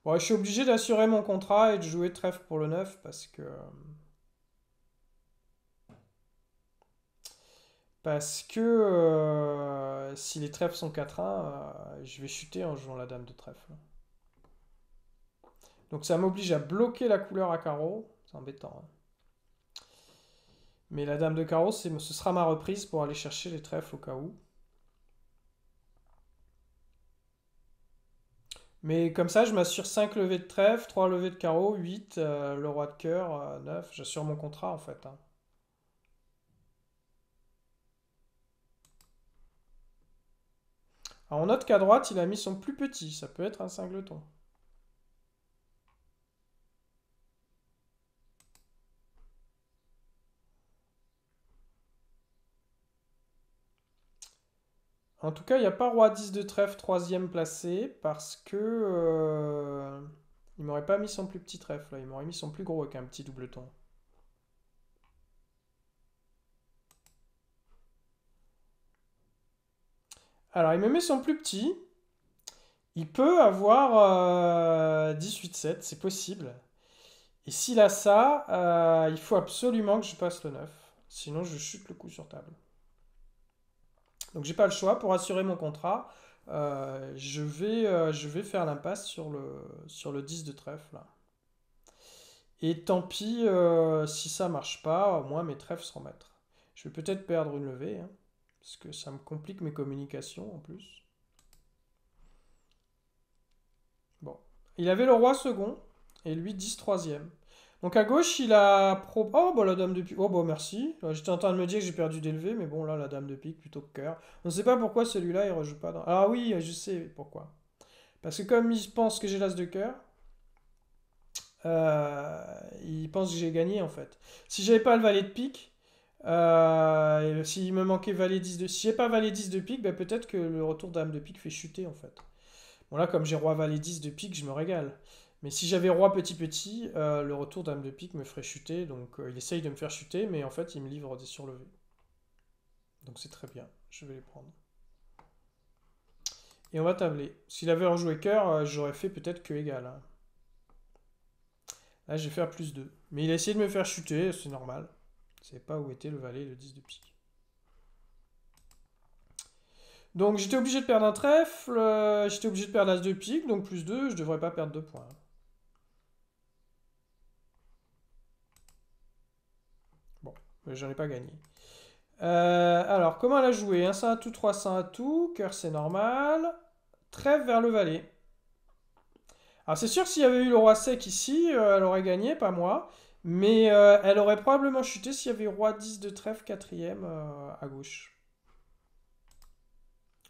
je suis obligé d'assurer mon contrat et de jouer trèfle pour le 9 parce que. Parce que euh, si les trèfles sont 4-1, euh, je vais chuter en jouant la dame de trèfle. Donc ça m'oblige à bloquer la couleur à carreau. C'est embêtant. Hein. Mais la dame de carreau, ce sera ma reprise pour aller chercher les trèfles au cas où. Mais comme ça, je m'assure 5 levées de trèfle, 3 levées de carreau, 8, euh, le roi de cœur, 9. Euh, J'assure mon contrat en fait. Hein. Alors on note qu'à droite, il a mis son plus petit. Ça peut être un singleton. En tout cas, il n'y a pas Roi 10 de trèfle troisième placé parce que euh, il m'aurait pas mis son plus petit trèfle, il m'aurait mis son plus gros avec un petit doubleton. Alors, il me met son plus petit. Il peut avoir 18-7, euh, c'est possible. Et s'il a ça, euh, il faut absolument que je passe le 9. Sinon, je chute le coup sur table. Donc j'ai pas le choix pour assurer mon contrat. Euh, euh, je, vais, faire l'impasse sur le, 10 de trèfle. Et tant pis, euh, si ça marche pas, au moins mes trèfles seront maîtres. Je vais peut-être perdre une levée, hein, parce que ça me complique mes communications en plus. Bon. Il avait le roi second, et lui 10 troisième. Donc à gauche, il a... Oh, bah la dame de pique. Oh, bah merci. J'étais en train de me dire que j'ai perdu d'élevé, mais bon, là, la dame de pique plutôt que cœur. On ne sait pas pourquoi celui-là, il rejoue pas dans... Ah oui, je sais pourquoi. Parce que comme il pense que j'ai l'as de cœur, euh, il pense que j'ai gagné, en fait. Si j'avais pas le valet de pique, euh, s'il me manquait valet 10 de... Si j'ai pas valet 10 de pique, ben, peut-être que le retour dame de pique fait chuter, en fait. Bon, là, comme j'ai roi valet 10 de pique, je me régale. Mais si j'avais roi petit petit, euh, le retour d'âme de pique me ferait chuter. Donc euh, il essaye de me faire chuter, mais en fait il me livre des surlevés. Donc c'est très bien, je vais les prendre. Et on va tabler. S'il avait rejoué cœur, euh, j'aurais fait peut-être que égal. Hein. Là, je vais faire plus 2. Mais il a essayé de me faire chuter, c'est normal. Je ne savais pas où était le valet le 10 de pique. Donc j'étais obligé de perdre un trèfle, j'étais obligé de perdre as de pique, donc plus 2, je ne devrais pas perdre 2 points. Hein. j'en ai pas gagné. Euh, alors, comment elle a joué Un 1 à tout, 3 1 à tout, cœur c'est normal. Trêve vers le valet. Alors c'est sûr s'il y avait eu le roi sec ici, euh, elle aurait gagné, pas moi. Mais euh, elle aurait probablement chuté s'il y avait roi 10 de trèfle quatrième à gauche.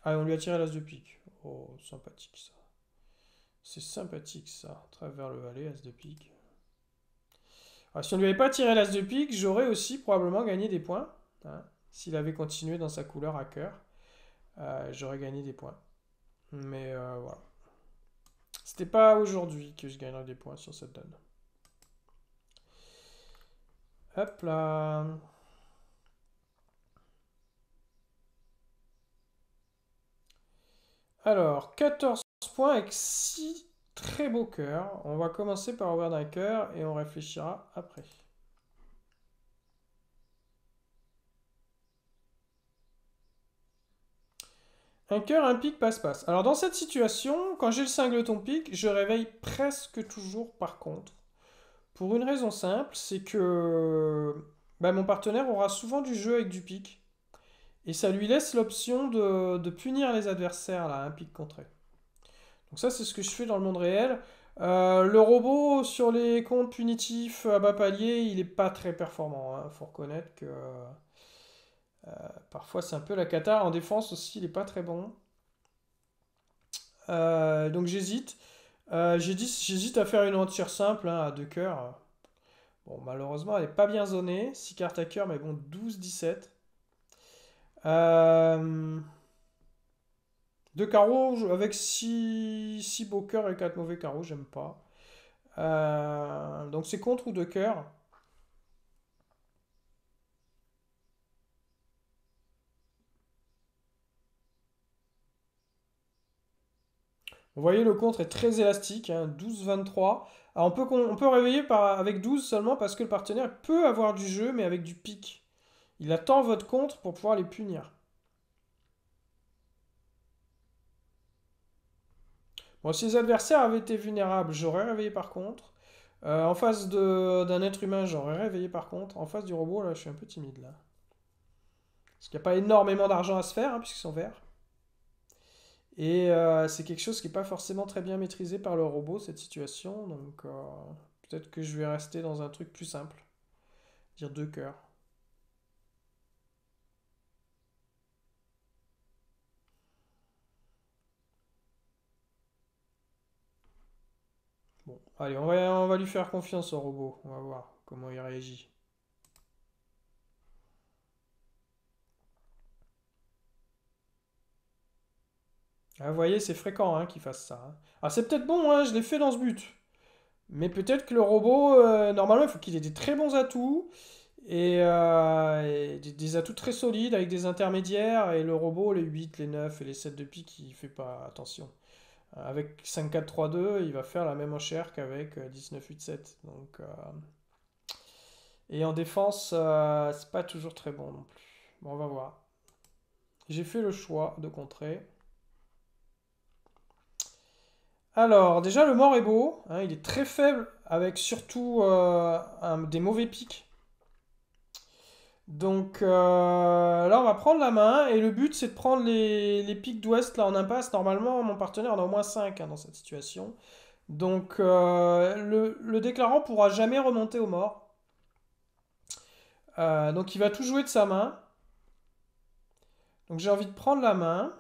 Ah, on lui a tiré l'as de pique. Oh, sympathique ça. C'est sympathique ça. Trêve vers le valet, as de pique. Bah, si on ne lui avait pas tiré l'as de pique, j'aurais aussi probablement gagné des points. Hein. S'il avait continué dans sa couleur à cœur, euh, j'aurais gagné des points. Mais euh, voilà. C'était pas aujourd'hui que je gagnerais des points sur cette donne. Hop là. Alors, 14 points avec 6 très beau cœur. On va commencer par ouvrir d'un cœur et on réfléchira après. Un cœur, un pic, passe-passe. Alors dans cette situation, quand j'ai le singleton pic, je réveille presque toujours par contre. Pour une raison simple, c'est que bah, mon partenaire aura souvent du jeu avec du pic. Et ça lui laisse l'option de, punir les adversaires, là, un pic contré. Donc ça, c'est ce que je fais dans le monde réel. Euh, le robot sur les comptes punitifs à bas palier, il n'est pas très performant. Il hein. faut reconnaître que euh, parfois c'est un peu la cata. En défense aussi, il n'est pas très bon. Euh, donc j'hésite. j'hésite à faire une entière simple hein, à deux cœurs. Bon, malheureusement, elle n'est pas bien zonée. 6 cartes à cœur, mais bon, 12-17. Euh... Deux carreaux avec six, beaux cœurs et quatre mauvais carreaux, j'aime pas. Euh, donc c'est contre ou deux cœurs Vous voyez, le contre est très élastique, hein, 12-23. On peut, on peut réveiller par, avec 12 seulement parce que le partenaire peut avoir du jeu, mais avec du pic. Il attend votre contre pour pouvoir les punir. Bon, si les adversaires avaient été vulnérables, j'aurais réveillé par contre. Euh, en face d'un être humain, j'aurais réveillé par contre. En face du robot, là, je suis un peu timide là. Parce qu'il n'y a pas énormément d'argent à se faire, hein, puisqu'ils sont verts. Et euh, c'est quelque chose qui n'est pas forcément très bien maîtrisé par le robot, cette situation. Donc euh, peut-être que je vais rester dans un truc plus simple. Dire deux cœurs. Allez, on va, lui faire confiance au robot. On va voir comment il réagit. Ah, vous voyez, c'est fréquent hein, qu'il fasse ça. Hein. Ah, c'est peut-être bon, hein, je l'ai fait dans ce but. Mais peut-être que le robot, euh, normalement, il faut qu'il ait des très bons atouts. Et, euh, des, atouts très solides avec des intermédiaires. Et le robot, les 8, les 9 et les 7 de pique, il fait pas attention. Avec 5-4-3-2, il va faire la même enchère qu'avec 19-8-7. Euh, Donc, euh, Et en défense, ce euh, c'est pas toujours très bon non plus. Bon, on va voir. J'ai fait le choix de contrer. Alors, déjà, le mort est beau. Hein. il est très faible, avec surtout des mauvais pics. Donc euh, là, on va prendre la main et le but, c'est de prendre les, pics d'ouest là en impasse. Normalement, mon partenaire en a au moins 5 hein, dans cette situation. Donc euh, le, le, déclarant pourra jamais remonter au mort. Euh, donc il va tout jouer de sa main. Donc j'ai envie de prendre la main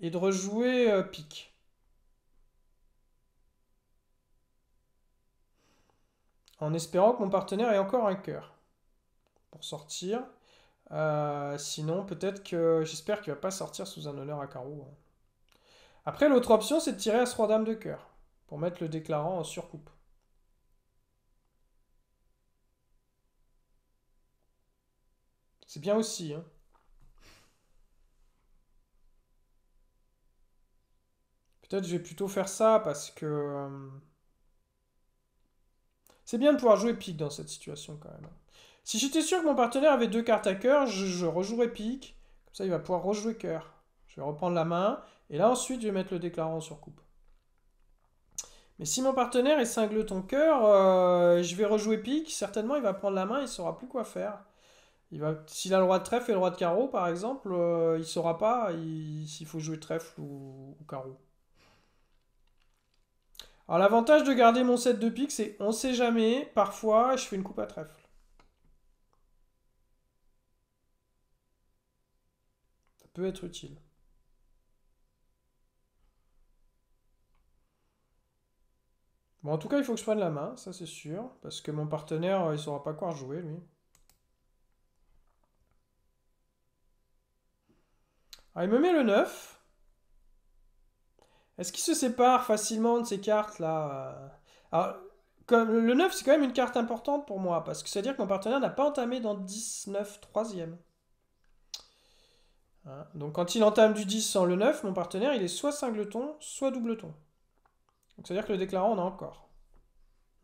et de rejouer pique. En espérant que mon partenaire ait encore un cœur pour sortir. Euh, sinon, peut-être que j'espère qu'il va pas sortir sous un honneur à carreau. Hein. Après, l'autre option, c'est de tirer à ce dames de cœur pour mettre le déclarant en surcoupe. C'est bien aussi. Hein. Peut-être que je vais plutôt faire ça parce que... Euh, c'est bien de pouvoir jouer pique dans cette situation quand même. Hein. Si j'étais sûr que mon partenaire avait deux cartes à cœur, je, rejouerais pique. Comme ça, il va pouvoir rejouer cœur. Je vais reprendre la main. Et là, ensuite, je vais mettre le déclarant sur coupe. Mais si mon partenaire est cingle ton cœur, euh, je vais rejouer pique. Certainement, il va prendre la main, il ne saura plus quoi faire. va, s'il a le roi de trèfle et le roi de carreau, par exemple, euh, il ne saura pas s'il faut jouer trèfle ou, carreau. Alors l'avantage de garder mon set de pique, c'est on sait jamais, parfois je fais une coupe à trèfle. peut être utile. Bon, en tout cas, il faut que je prenne la main, ça c'est sûr, parce que mon partenaire, euh, il ne saura pas quoi jouer, lui. Ah, il me met le 9. Est-ce qu'il se sépare facilement de ces cartes-là euh? Alors, le 9, c'est quand même une carte importante pour moi, parce que ça veut dire que mon partenaire n'a pas entamé dans 19 troisième. Hein. Donc quand il entame du 10 sans le 9, mon partenaire, il est soit singleton, soit doubleton. Donc c'est-à-dire que le déclarant en a encore.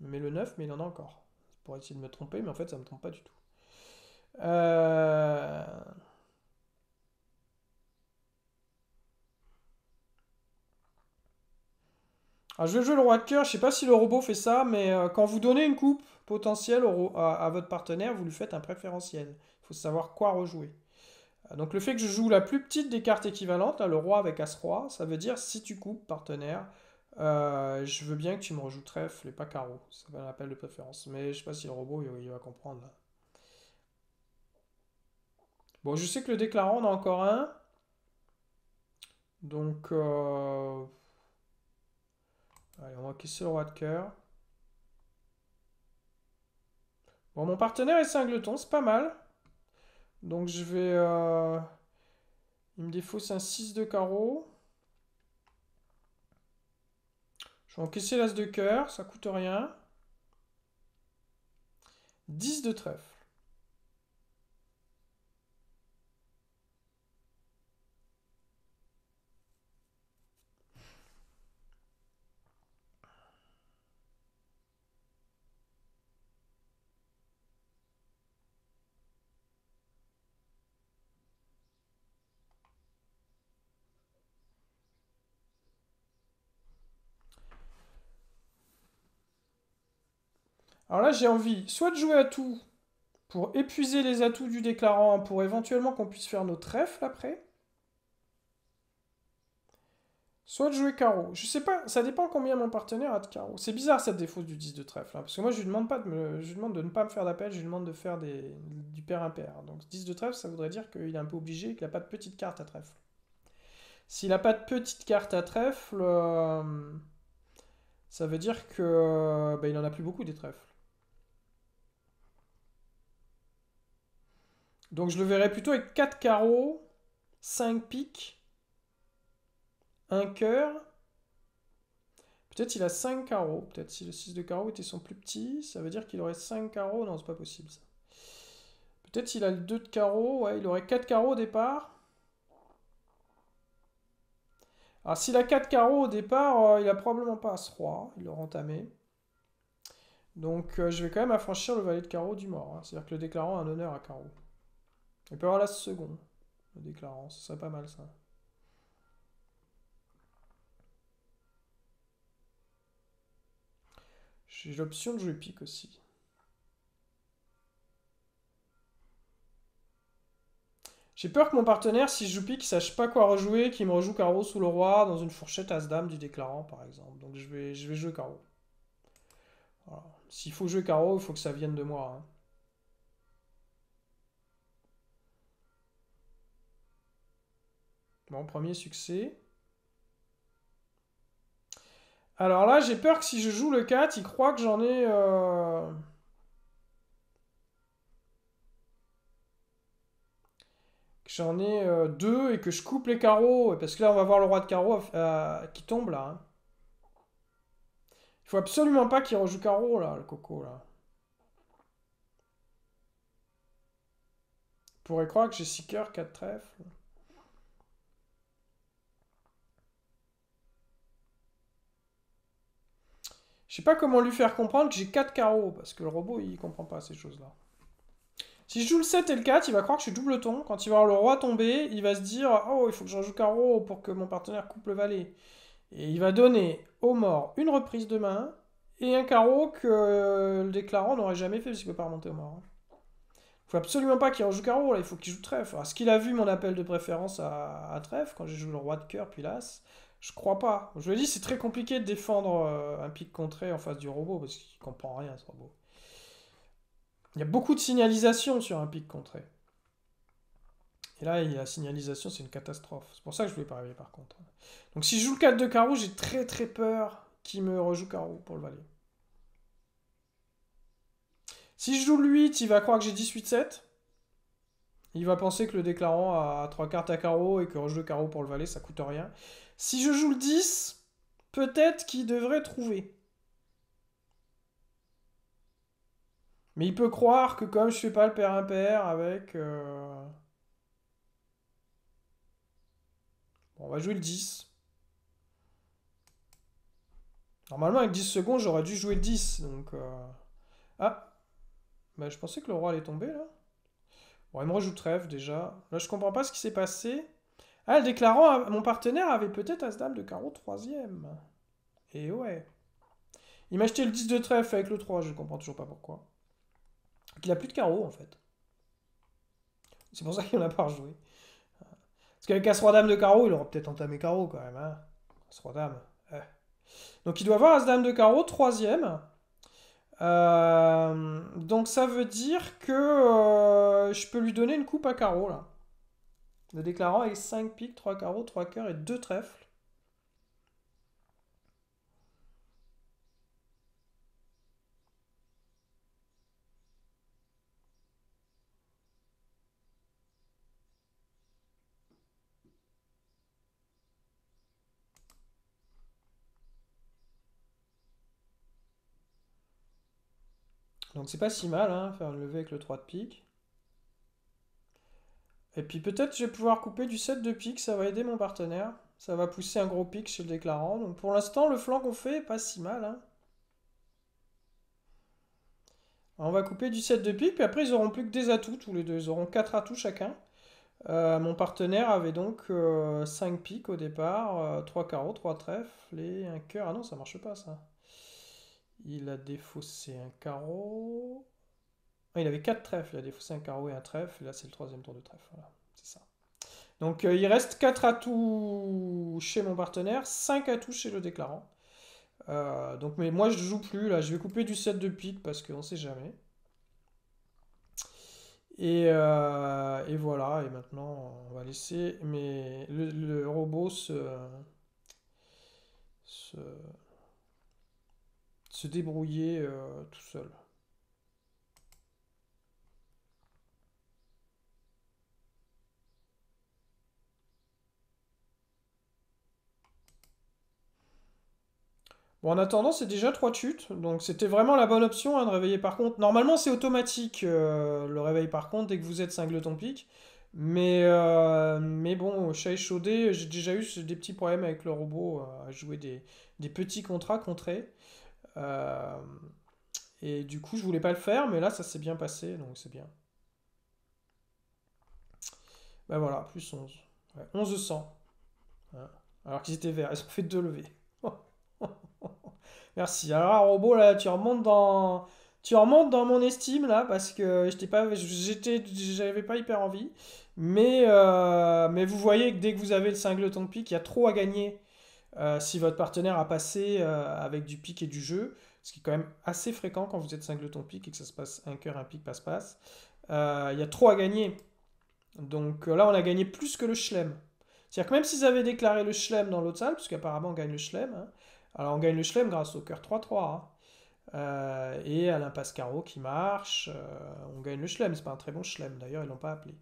Mais le 9, mais il en a encore. pourrait essayer de me tromper, mais en fait, ça ne me trompe pas du tout. Euh, ah, je vais jouer le roi de cœur. Je sais pas si le robot fait ça, mais euh, quand vous donnez une coupe potentielle à, votre partenaire, vous lui faites un préférentiel. Il faut savoir quoi rejouer. Donc le fait que je joue la plus petite des cartes équivalentes, hein, le roi avec as-roi, ça veut dire si tu coupes, partenaire, euh, je veux bien que tu me rejoues trèfle et pas carreau. Ça va appel de préférence. Mais je sais pas si le robot, il, va comprendre. Bon, je sais que le déclarant, on a encore un. Donc, euh, allez, on va casser le roi de cœur. Bon, mon partenaire est singleton, c'est pas mal. Donc je vais... Euh... Il me défausse un 6 de carreau. Je vais encaisser l'as de cœur, ça coûte rien. 10 de trèfle. Alors là, j'ai envie soit de jouer à tout pour épuiser les atouts du déclarant, pour éventuellement qu'on puisse faire nos trèfles après. Soit de jouer carreau. Je sais pas, ça dépend combien mon partenaire a de carreau. C'est bizarre cette défausse du 10 de trèfle, hein, parce que moi je lui demande pas de je demande de ne pas me faire d'appel, je lui demande de faire des, du père impair. Donc 10 de trèfle, ça voudrait dire qu'il est un peu obligé qu'il n'a pas de petite carte à trèfle. S'il n'a pas de petite carte à trèfle, euh, ça veut dire qu'il n'en euh, bah, il a plus beaucoup des trèfles. Donc je le verrais plutôt avec 4 carreaux, 5 piques, un cœur. Peut-être il a 5 carreaux. Peut-être si le 6 de carreau était son plus petit, ça veut dire qu'il aurait 5 carreaux. Non, c'est pas possible ça. Peut-être il a le 2 de carreaux. Ouais, il aurait 4 carreaux au départ. Alors s'il a 4 carreaux au départ, euh, il a probablement pas ce roi. Il l'aura entamé. Donc euh, je vais quand même affranchir le valet de carreau du mort. Hein. C'est-à-dire que le déclarant a un honneur à carreau. Il peut avoir la seconde, le déclarant. Ce pas mal, ça. J'ai l'option de jouer pique aussi. J'ai peur que mon partenaire, si je joue pique, sache pas quoi rejouer, qu'il me rejoue carreau sous le roi dans une fourchette as-dame du déclarant, par exemple. Donc je vais, je vais jouer carreau. S'il faut jouer carreau, il faut que ça vienne de moi. Hein. Bon, premier succès. Alors là, j'ai peur que si je joue le 4, il croit que j'en ai... Euh, que j'en ai 2 euh, et que je coupe les carreaux. Parce que là, on va voir le roi de carreau euh, qui tombe là. Il hein. Il faut absolument pas qu'il rejoue carreau là, le coco là. pourrait croire que j'ai 6 cœurs, 4 trèfles. Je sais pas comment lui faire comprendre que j'ai 4 carreaux, parce que le robot, il comprend pas ces choses-là. Si je joue le 7 et le 4, il va croire que je suis double ton. Quand il va voir le roi tomber, il va se dire « Oh, il faut que j'en joue carreau pour que mon partenaire coupe le valet. » Et il va donner au mort une reprise de main et un carreau que le déclarant n'aurait jamais fait parce qu'il ne peut pas remonter au mort. Il hein. faut absolument pas qu'il joue carreau, il faut qu'il joue trèfle. ce qu'il a vu mon appel de préférence à, à trèfle, quand j'ai joué le roi de cœur puis l'as, je crois pas. Je ai dit, c'est très compliqué de défendre euh, un pic contré en face du robot parce qu'il comprend rien, ce robot. Il y a beaucoup de signalisation sur un pic contré. Et là, la signalisation, c'est une catastrophe. C'est pour ça que je ne voulais pas arriver par contre. Donc si je joue le 4 de carreau, j'ai très très peur qu'il me rejoue carreau pour le valet. Si je joue le 8, il va croire que j'ai 18-7. Il va penser que le déclarant a 3 cartes à carreau et que rejouer carreau pour le valet, ça coûte rien. Si je joue le 10, peut-être qu'il devrait trouver. Mais il peut croire que comme je ne fais pas le père impair avec... Euh, bon, on va jouer le 10. Normalement, avec 10 secondes, j'aurais dû jouer le 10. Donc, euh, Ah bah, Je pensais que le roi allait tomber, là. Bon, il me rejoue trèfle, déjà. Là, je comprends pas ce qui s'est passé. Ah, le déclarant, ah, mon partenaire avait peut-être As-Dame de carreau troisième. Et ouais. Il m'a acheté le 10 de trèfle avec le 3, je ne comprends toujours pas pourquoi. Il a plus de carreau en fait. C'est pour ça qu'il n'a a pas rejoué. Parce qu'avec As-Roi Dame de carreau, il aurait peut-être entamé carreau quand même. Hein As-Roi Dame. Eh. Donc il doit avoir As-Dame de carreau troisième. Euh, donc ça veut dire que euh, je peux lui donner une coupe à carreau là. Le déclarant est 5 piques, 3 carreaux, 3 cœurs et 2 trèfles. Donc c'est pas si mal, hein, faire le lever avec le 3 de pique. Et puis peut-être je vais pouvoir couper du 7 de pique, ça va aider mon partenaire. Ça va pousser un gros pic chez le déclarant. Donc pour l'instant, le flanc qu'on fait est pas si mal. Hein. On va couper du 7 de pique, puis après ils auront plus que des atouts tous les deux. Ils auront 4 atouts chacun. Euh, mon partenaire avait donc 5 euh, piques au départ, 3 euh, carreaux, 3 trèfles et un cœur. Ah non, ça marche pas ça. Il a défaussé un carreau il avait 4 trèfles, il a défaussé un carreau et un trèfle. Là, c'est le troisième tour de trèfle. c'est ça. Donc, euh, il reste 4 atouts chez mon partenaire, 5 atouts chez le déclarant. Euh, donc, mais moi, je joue plus. Là, je vais couper du 7 de pique parce qu'on ne sait jamais. Euh, et, voilà. Et maintenant, on va laisser le, robot se débrouiller tout seul. en attendant, c'est déjà 3 chutes, donc c'était vraiment la bonne option hein, de réveiller par contre. Normalement, c'est automatique euh, le réveil par contre dès que vous êtes singleton pique. Mais, euh, mais bon, chez chaudé, j'ai déjà eu des petits problèmes avec le robot euh, à jouer des, petits contrats contrés. et du coup, je voulais pas le faire, mais là, ça s'est bien passé, donc c'est bien. Ben voilà, plus 11. Ouais, 11 hein. Alors qu'ils étaient verts, ils ont fait deux levées. Merci. Alors robot, là, tu remontes dans... Tu remontes dans mon estime là parce que j'étais pas, j'avais pas hyper envie, mais euh, mais vous voyez que dès que vous avez le singleton de pique, il y a trop à gagner euh, si votre partenaire a passé euh, avec du pique et du jeu, ce qui est quand même assez fréquent quand vous êtes singleton pique et que ça se passe un cœur un pique passe passe. Il y a trop à gagner, donc là on a gagné plus que le schlem C'est-à-dire que même s'ils avaient déclaré le schlem dans l'autre salle, puisqu'apparemment on gagne le schlem hein, alors on gagne le Schlem grâce au cœur 3-3. Hein. Euh, et Alain Pascaro qui marche. Euh, on gagne le Schlem, c'est pas un très bon Schlem, d'ailleurs ils l'ont pas appelé.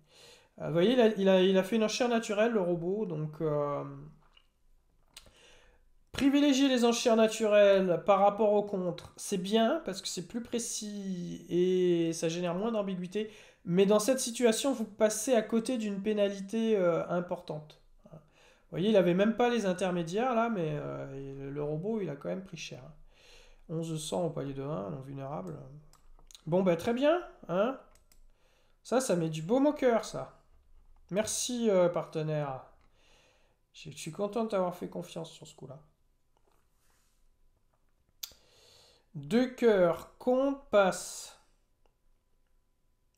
Euh, vous voyez, il a, fait une enchère naturelle, le robot, donc... Privilégier les enchères naturelles par rapport au contre, c'est bien parce que c'est plus précis et ça génère moins d'ambiguïté. Mais dans cette situation, vous passez à côté d'une pénalité importante. Vous voyez, il n'avait même pas les intermédiaires là, mais euh, le robot, il a quand même pris cher. 1100 hein. au palier de 1, non vulnérable. Bon, ben, très bien, hein Ça, ça met du beau au cœur, ça. Merci, euh, partenaire. Je suis content de t'avoir fait confiance sur ce coup-là. Deux cœurs, compte, passe.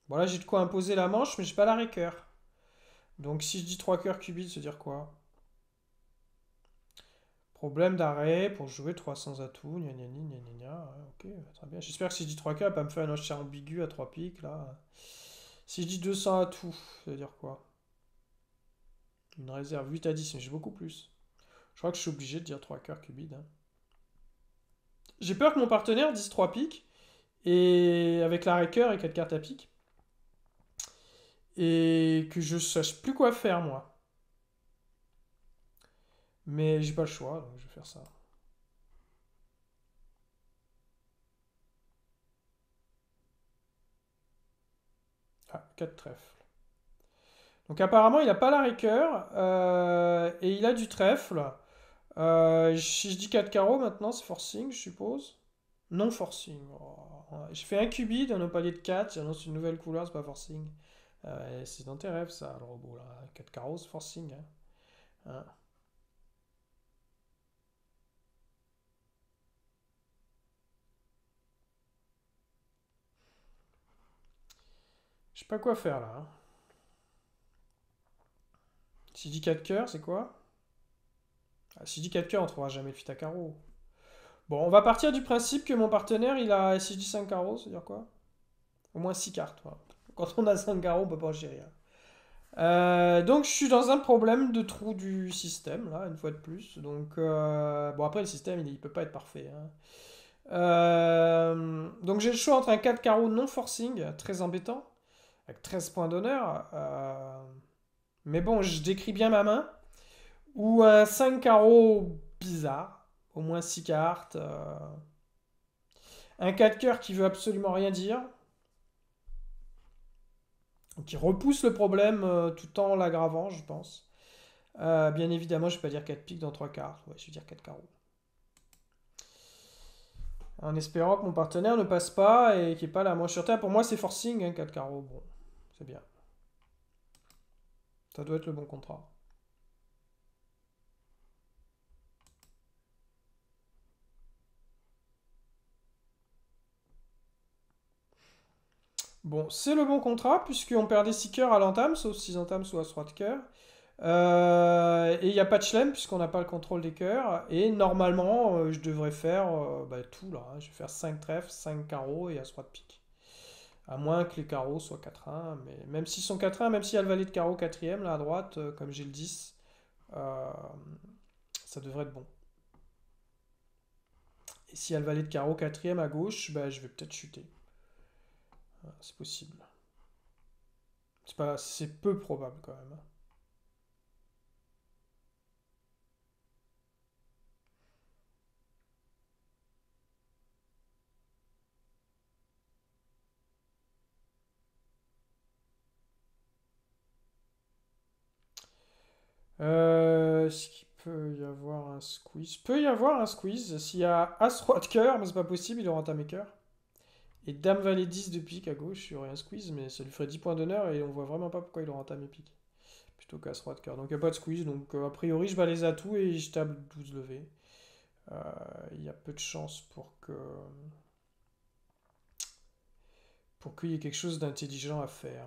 Bon, là, j'ai de quoi imposer la manche, mais j'ai pas la récœur. Donc, si je dis trois cœurs cubits, ça veut dire quoi Problème d'arrêt pour jouer 300 atouts, gna gna gna gna ok, bah, très bien. J'espère que si je dis 3K, va pas me faire un achat ambigu à 3 piques, là. Si je dis 200 atouts, ça veut dire quoi Une réserve 8 à 10, mais j'ai beaucoup plus. Je crois que je suis obligé de dire 3 coeurs cubides. Hein. J'ai peur que mon partenaire dise 3 piques, et avec l'arrêt cœur et 4 cartes à pique, et que je sache plus quoi faire, moi. Mais j'ai pas le choix, donc je vais faire ça. Ah, 4 trèfles. Donc apparemment, il n'a pas la récœur euh, et il a du trèfle. Euh, si je dis 4 carreaux maintenant, c'est forcing, je suppose. Non forcing. Oh, je fais un cubi dans nos paliers de 4, j'annonce une nouvelle couleur, c'est pas forcing. Euh, c'est dans tes rêves ça, le robot là. 4 carreaux, c'est forcing. Hein. Hein. Je sais pas quoi faire là. Hein. Si je dis 4 cœurs, c'est quoi ah, Si je dis 4 cœurs, on trouvera jamais le fit à carreau. Bon, on va partir du principe que mon partenaire, il a. Si je dis 5 carreaux, c'est-à-dire quoi Au moins 6 cartes. Quand on a 5 carreaux, on peut pas gérer. Euh, donc je suis dans un problème de trou du système, là, une fois de plus. Donc, euh, bon, après, le système, il ne peut pas être parfait. Hein. Euh, donc j'ai le choix entre un 4 carreaux non forcing, très embêtant, avec 13 points d'honneur. Euh, mais bon, je décris bien ma main. Ou un 5 carreaux bizarre, au moins 6 cartes. Euh, un 4 cœur qui veut absolument rien dire. Qui repousse le problème euh, tout en l'aggravant, je pense. bien évidemment, je ne vais pas dire 4 piques dans 3 cartes. Ouais, je vais dire 4 carreaux en espérant que mon partenaire ne passe pas et qu'il n'y ait pas la manche sur terre. Pour moi, c'est forcing, 4 hein, carreaux. Bon. C'est bien. Ça doit être le bon contrat. Bon, c'est le bon contrat, puisqu'on perd des cœurs à l'entame, sauf 6 ou soit 3 de cœur. Euh, et il n'y a pas de chelem, puisqu'on n'a pas le contrôle des cœurs. Et normalement, euh, je devrais faire euh, bah, tout là. Hein. Je vais faire 5 trèfles, 5 carreaux et à 3 de pique. À moins que les carreaux soient 4-1. Mais même s'ils sont 4-1, même s'il y a le valet de carreau 4 là à droite, euh, comme j'ai le 10, euh, ça devrait être bon. Et s'il y a le valet de carreau 4 à gauche, bah, je vais peut-être chuter. Euh, c'est possible. C'est peu probable quand même. Hein. Est-ce euh, qu'il peut y avoir un squeeze Peut y avoir un squeeze. S'il y a As-Roi de cœur, mais c'est pas possible, il aura entamé cœur. Et Dame Valet 10 de pique à gauche, il y aurait un squeeze, mais ça lui ferait 10 points d'honneur et on voit vraiment pas pourquoi il aura entamé pique. Plutôt qu'As-Roi de cœur. Donc il n'y a pas de squeeze, donc euh, a priori je vais les atouts et je table 12 levées. Il euh, y a peu de chances pour que pour qu'il y ait quelque chose d'intelligent à faire.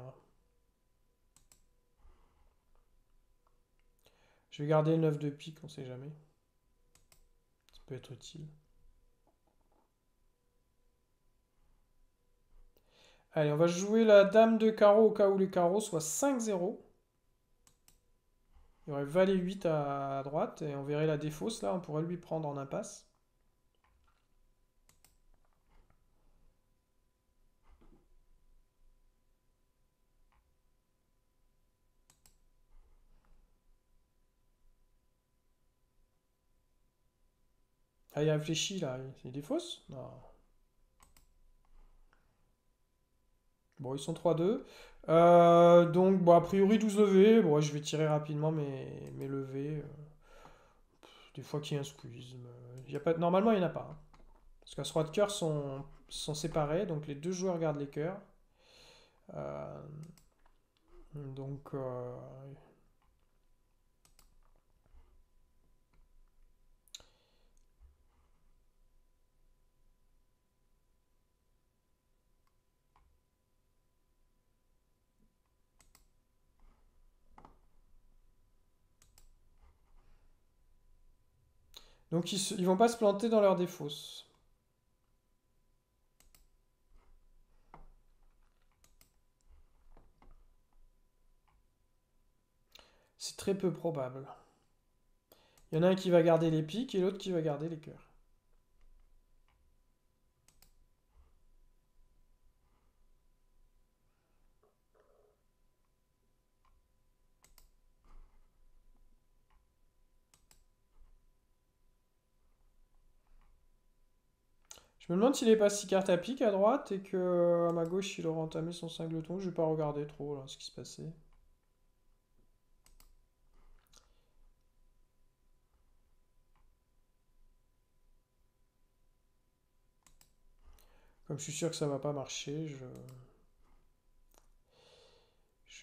Je vais garder 9 de pique, on sait jamais. Ça peut être utile. Allez, on va jouer la dame de carreau au cas où les carreaux soient 5-0. Il aurait valé 8 à droite et on verrait la défausse là, on pourrait lui prendre en impasse. Ah, réfléchit là, il est fausse Non. Bon, ils sont 3-2. Euh, donc, bon, a priori, 12 levé Bon, je vais tirer rapidement mais mais levées. des fois qu'il y a un squeeze. Il n'y a pas, normalement, il n'y en a pas. Hein. Parce qu'à ce roi de coeur sont, sont séparés. Donc, les deux joueurs gardent les coeurs euh, donc, euh, Donc ils ne vont pas se planter dans leurs défausse. C'est très peu probable. Il y en a un qui va garder les piques et l'autre qui va garder les cœurs. Je me demande s'il est pas 6 cartes à pique à droite et que à ma gauche il aura entamé son singleton. Je vais pas regarder trop là, ce qui se passait. Comme je suis sûr que ça va pas marcher, je...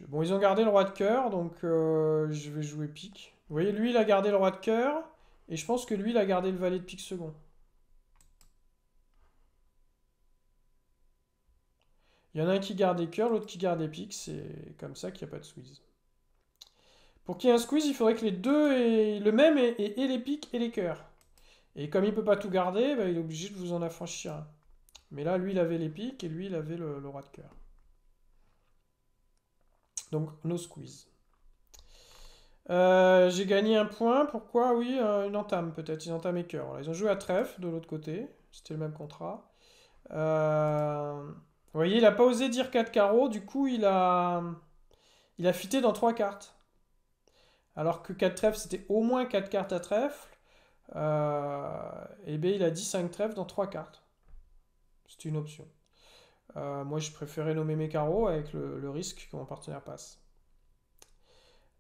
Bon, ils ont gardé le roi de cœur, donc euh, je vais jouer pique. Vous voyez, lui, il a gardé le roi de cœur, et je pense que lui, il a gardé le valet de pique second. Il y en a un qui garde des cœurs, l'autre qui garde des piques, c'est comme ça qu'il n'y a pas de squeeze. Pour qu'il y ait un squeeze, il faudrait que les deux aient le même et, les piques et les cœurs. Et comme il ne peut pas tout garder, bah, il est obligé de vous en affranchir un. Mais là, lui, il avait les piques et lui, il avait le, roi de cœur. Donc, no squeeze. Euh, j'ai gagné un point. Pourquoi Oui, euh, une entame peut-être. Ils entament et cœur. ils ont joué à trèfle de l'autre côté. C'était le même contrat. Euh... Vous voyez, il n'a pas osé dire 4 carreaux, du coup, il a, fitté fité dans 3 cartes. Alors que 4 trèfles, c'était au moins 4 cartes à trèfle. Euh, et bien, il a dit 5 trèfles dans 3 cartes. C'est une option. Euh, moi, je préférais nommer mes carreaux avec le, risque que mon partenaire passe.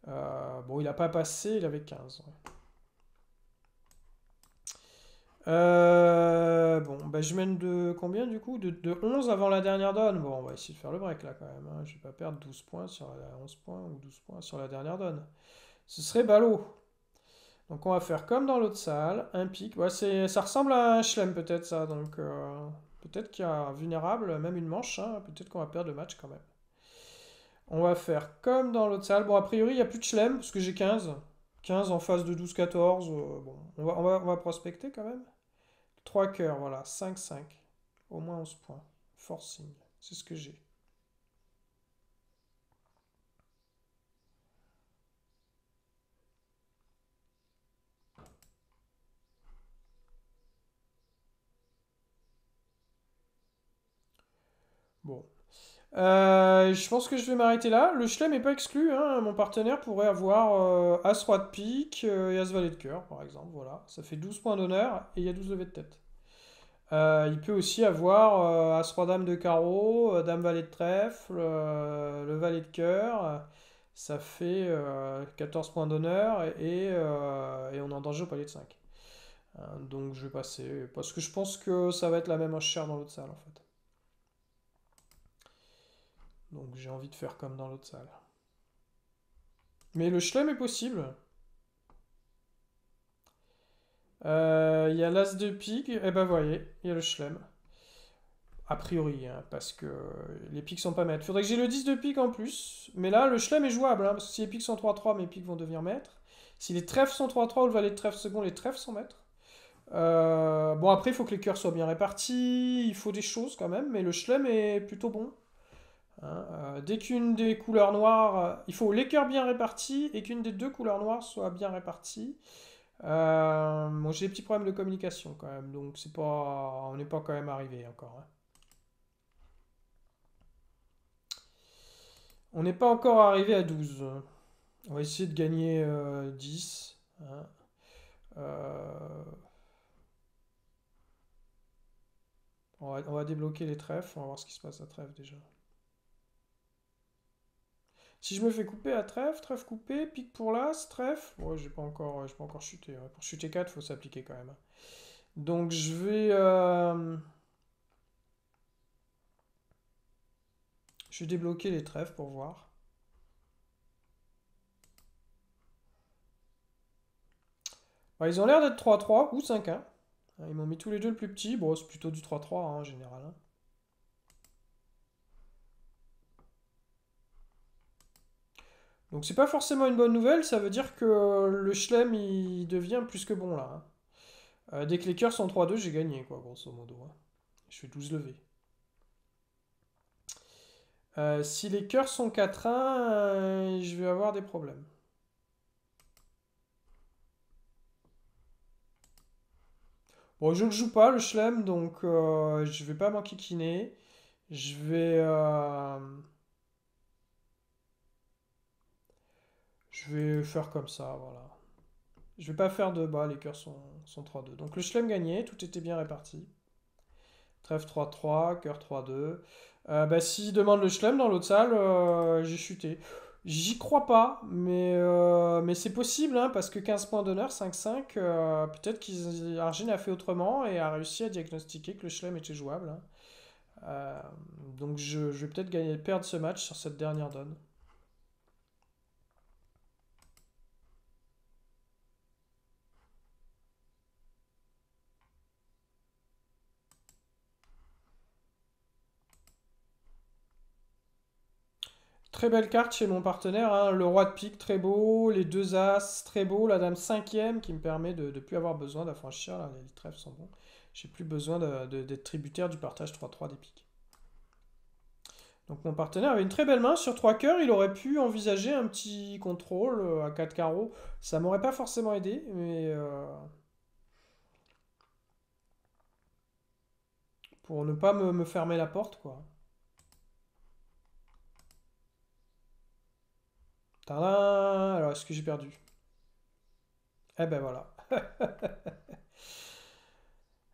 Euh, bon, il n'a pas passé, il avait 15. Euh, bon, bah, je mène de combien du coup de, 11 avant la dernière donne. Bon, on va essayer de faire le break là quand même. Hein. Je vais pas perdre 12 points sur la 11 points ou 12 points sur la dernière donne. Ce serait ballot. Donc on va faire comme dans l'autre salle, un pic. Ouais, ça ressemble à un chlem, peut-être ça. Donc euh, peut-être qu'il y a un vulnérable, même une manche. Hein. Peut-être qu'on va perdre le match quand même. On va faire comme dans l'autre salle. Bon, a priori, il n'y a plus de chelem parce que j'ai 15. 15 en face de 12-14. Euh, bon, on on va prospecter quand même. 3 cœurs, voilà. 5, 5. Au moins 11 points. Forcing, c'est ce que j'ai. Bon. Euh, je pense que je vais m'arrêter là. Le Schlem n'est pas exclu. Hein. Mon partenaire pourrait avoir euh, As Roi de pique euh, et As Valet de cœur, par exemple. Voilà. Ça fait 12 points d'honneur et il y a 12 levées de tête. il peut aussi avoir As Roi Dame de carreau, Dame Valet de trèfle, le Valet de cœur. Ça fait 14 points d'honneur et, on est en danger au palais de 5. Hein, donc je vais passer parce que je pense que ça va être la même enchère dans l'autre salle en fait. Donc j'ai envie de faire comme dans l'autre salle. Mais le schlem est possible. Euh, il y a l'as de pique, et eh ben voyez, il y a le schlem. A priori, hein, parce que les piques sont pas maîtres. Faudrait que j'ai le 10 de pique en plus. Mais là, le schlem est jouable, hein, parce si les piques sont 3-3, mes piques vont devenir maîtres. Si les trèfles sont 3-3 ou le valet de trèfle second, les trèfles sont maîtres. Euh, bon, après, il faut que les cœurs soient bien répartis, il faut des choses quand même, mais le schlem est plutôt bon. Hein, euh, dès qu'une des couleurs noires, euh, il faut les cœurs bien répartis et qu'une des deux couleurs noires soit bien répartie. Euh, j'ai des petits problèmes de communication quand même, donc c'est pas, on n'est pas quand même arrivé encore. Hein. On n'est pas encore arrivé à 12. On va essayer de gagner 10. Euh, hein. On, va, on va débloquer les trèfles, on va voir ce qui se passe à trèfle déjà. Si je me fais couper à trèfle, trèfle coupé, pique pour l'as, trèfle. Ouais, j'ai pas encore, euh, pas encore chuté. Pour chuter 4, faut s'appliquer quand même. Hein. Donc je vais. Euh, je vais débloquer les trèfles pour voir. Bah, ils ont l'air d'être 3-3 ou 5-1. Hein. Ils m'ont mis tous les deux le plus petit. Bon, c'est plutôt du 3-3 hein, en général. Donc c'est pas forcément une bonne nouvelle, ça veut dire que euh, le Schlem il devient plus que bon là. Hein. Euh, dès que les cœurs sont 3-2, j'ai gagné quoi, grosso modo. Hein. Je fais 12 levé. Euh, si les cœurs sont 4-1, je vais avoir des problèmes. Bon, je ne joue pas le Schlem, donc je vais pas m'enquiquiner. Je vais... Je vais faire comme ça, voilà. Je vais pas faire de bas, les cœurs sont, 3-2. Donc le Schlem gagné, tout était bien réparti. Trèfle 3-3, cœur 3-2. Euh, bah, demande le Schlem dans l'autre salle, euh, j'ai chuté. J'y crois pas, mais, euh, mais c'est possible, hein, parce que 15 points d'honneur, 5-5, euh, peut-être qu'Argine a fait autrement et a réussi à diagnostiquer que le Schlem était jouable. Hein. donc je, je vais peut-être gagner, perdre ce match sur cette dernière donne. Très belle carte chez mon partenaire, hein. le roi de pique très beau, les deux as très beau, la dame cinquième qui me permet de ne plus avoir besoin d'affranchir, les trèfles sont bons, j'ai plus besoin d'être tributaire du partage 3-3 des piques. Donc mon partenaire avait une très belle main sur 3 cœurs, il aurait pu envisager un petit contrôle euh, à 4 carreaux, ça m'aurait pas forcément aidé, mais... Euh, pour ne pas me fermer la porte, quoi. Tada Alors, est-ce que j'ai perdu Eh ben voilà.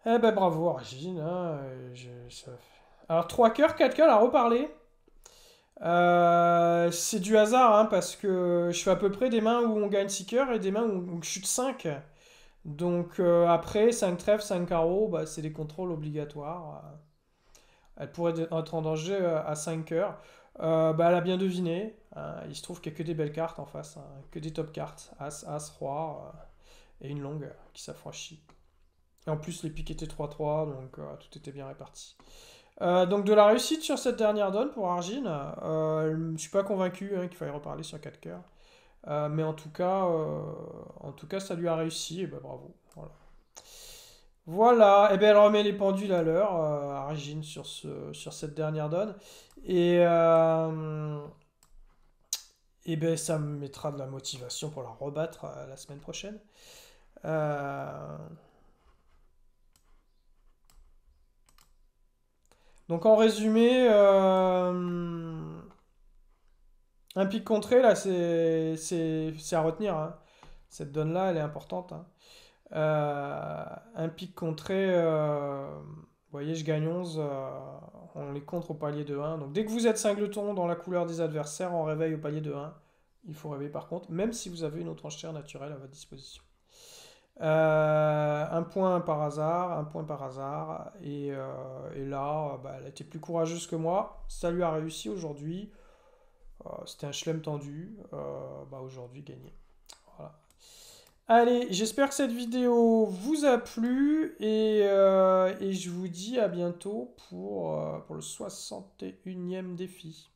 eh ben bravo, Origine. Hein, euh, Alors, 3 cœurs, 4 cœurs, à reparler. Euh, c'est du hasard, hein, parce que je fais à peu près des mains où on gagne 6 cœurs et des mains où on chute 5. Donc euh, après, 5 trèfles, 5 carreaux, bah, c'est des contrôles obligatoires. Elle pourrait être en danger à 5 heures. Euh, bah, Elle a bien deviné. Hein. il se trouve qu'il n'y a que des belles cartes en face, hein. que des top cartes. As, As, Roi euh, et une longue qui s'affranchit. Et en plus, les piques étaient 3-3, donc euh, tout était bien réparti. donc de la réussite sur cette dernière donne pour Argine. je ne suis pas convaincu hein, qu'il fallait reparler sur 4 cœurs. mais en tout, cas, en tout cas, ça lui a réussi, et ben bravo. Voilà, et eh bien elle remet les pendules à l'heure, euh, à Régine, sur, ce, sur cette dernière donne. Et, euh, eh ça me mettra de la motivation pour la rebattre euh, la semaine prochaine. Donc en résumé, un pic contré, là, c'est à retenir. Hein. Cette donne-là, elle est importante. Hein. Euh, un pic contré, euh, voyez, je gagne 11. Euh, on les contre au palier de 1. Donc dès que vous êtes singleton dans la couleur des adversaires, on réveille au palier de 1. Il faut réveiller par contre, même si vous avez une autre enchère naturelle à votre disposition. un point par hasard, un point par hasard. Et, là, bah, elle était plus courageuse que moi. Ça lui a réussi aujourd'hui. C'était un chelem tendu. Bah, aujourd'hui, gagné. Allez, j'espère que cette vidéo vous a plu et, euh, je vous dis à bientôt pour, euh, pour le 61e défi.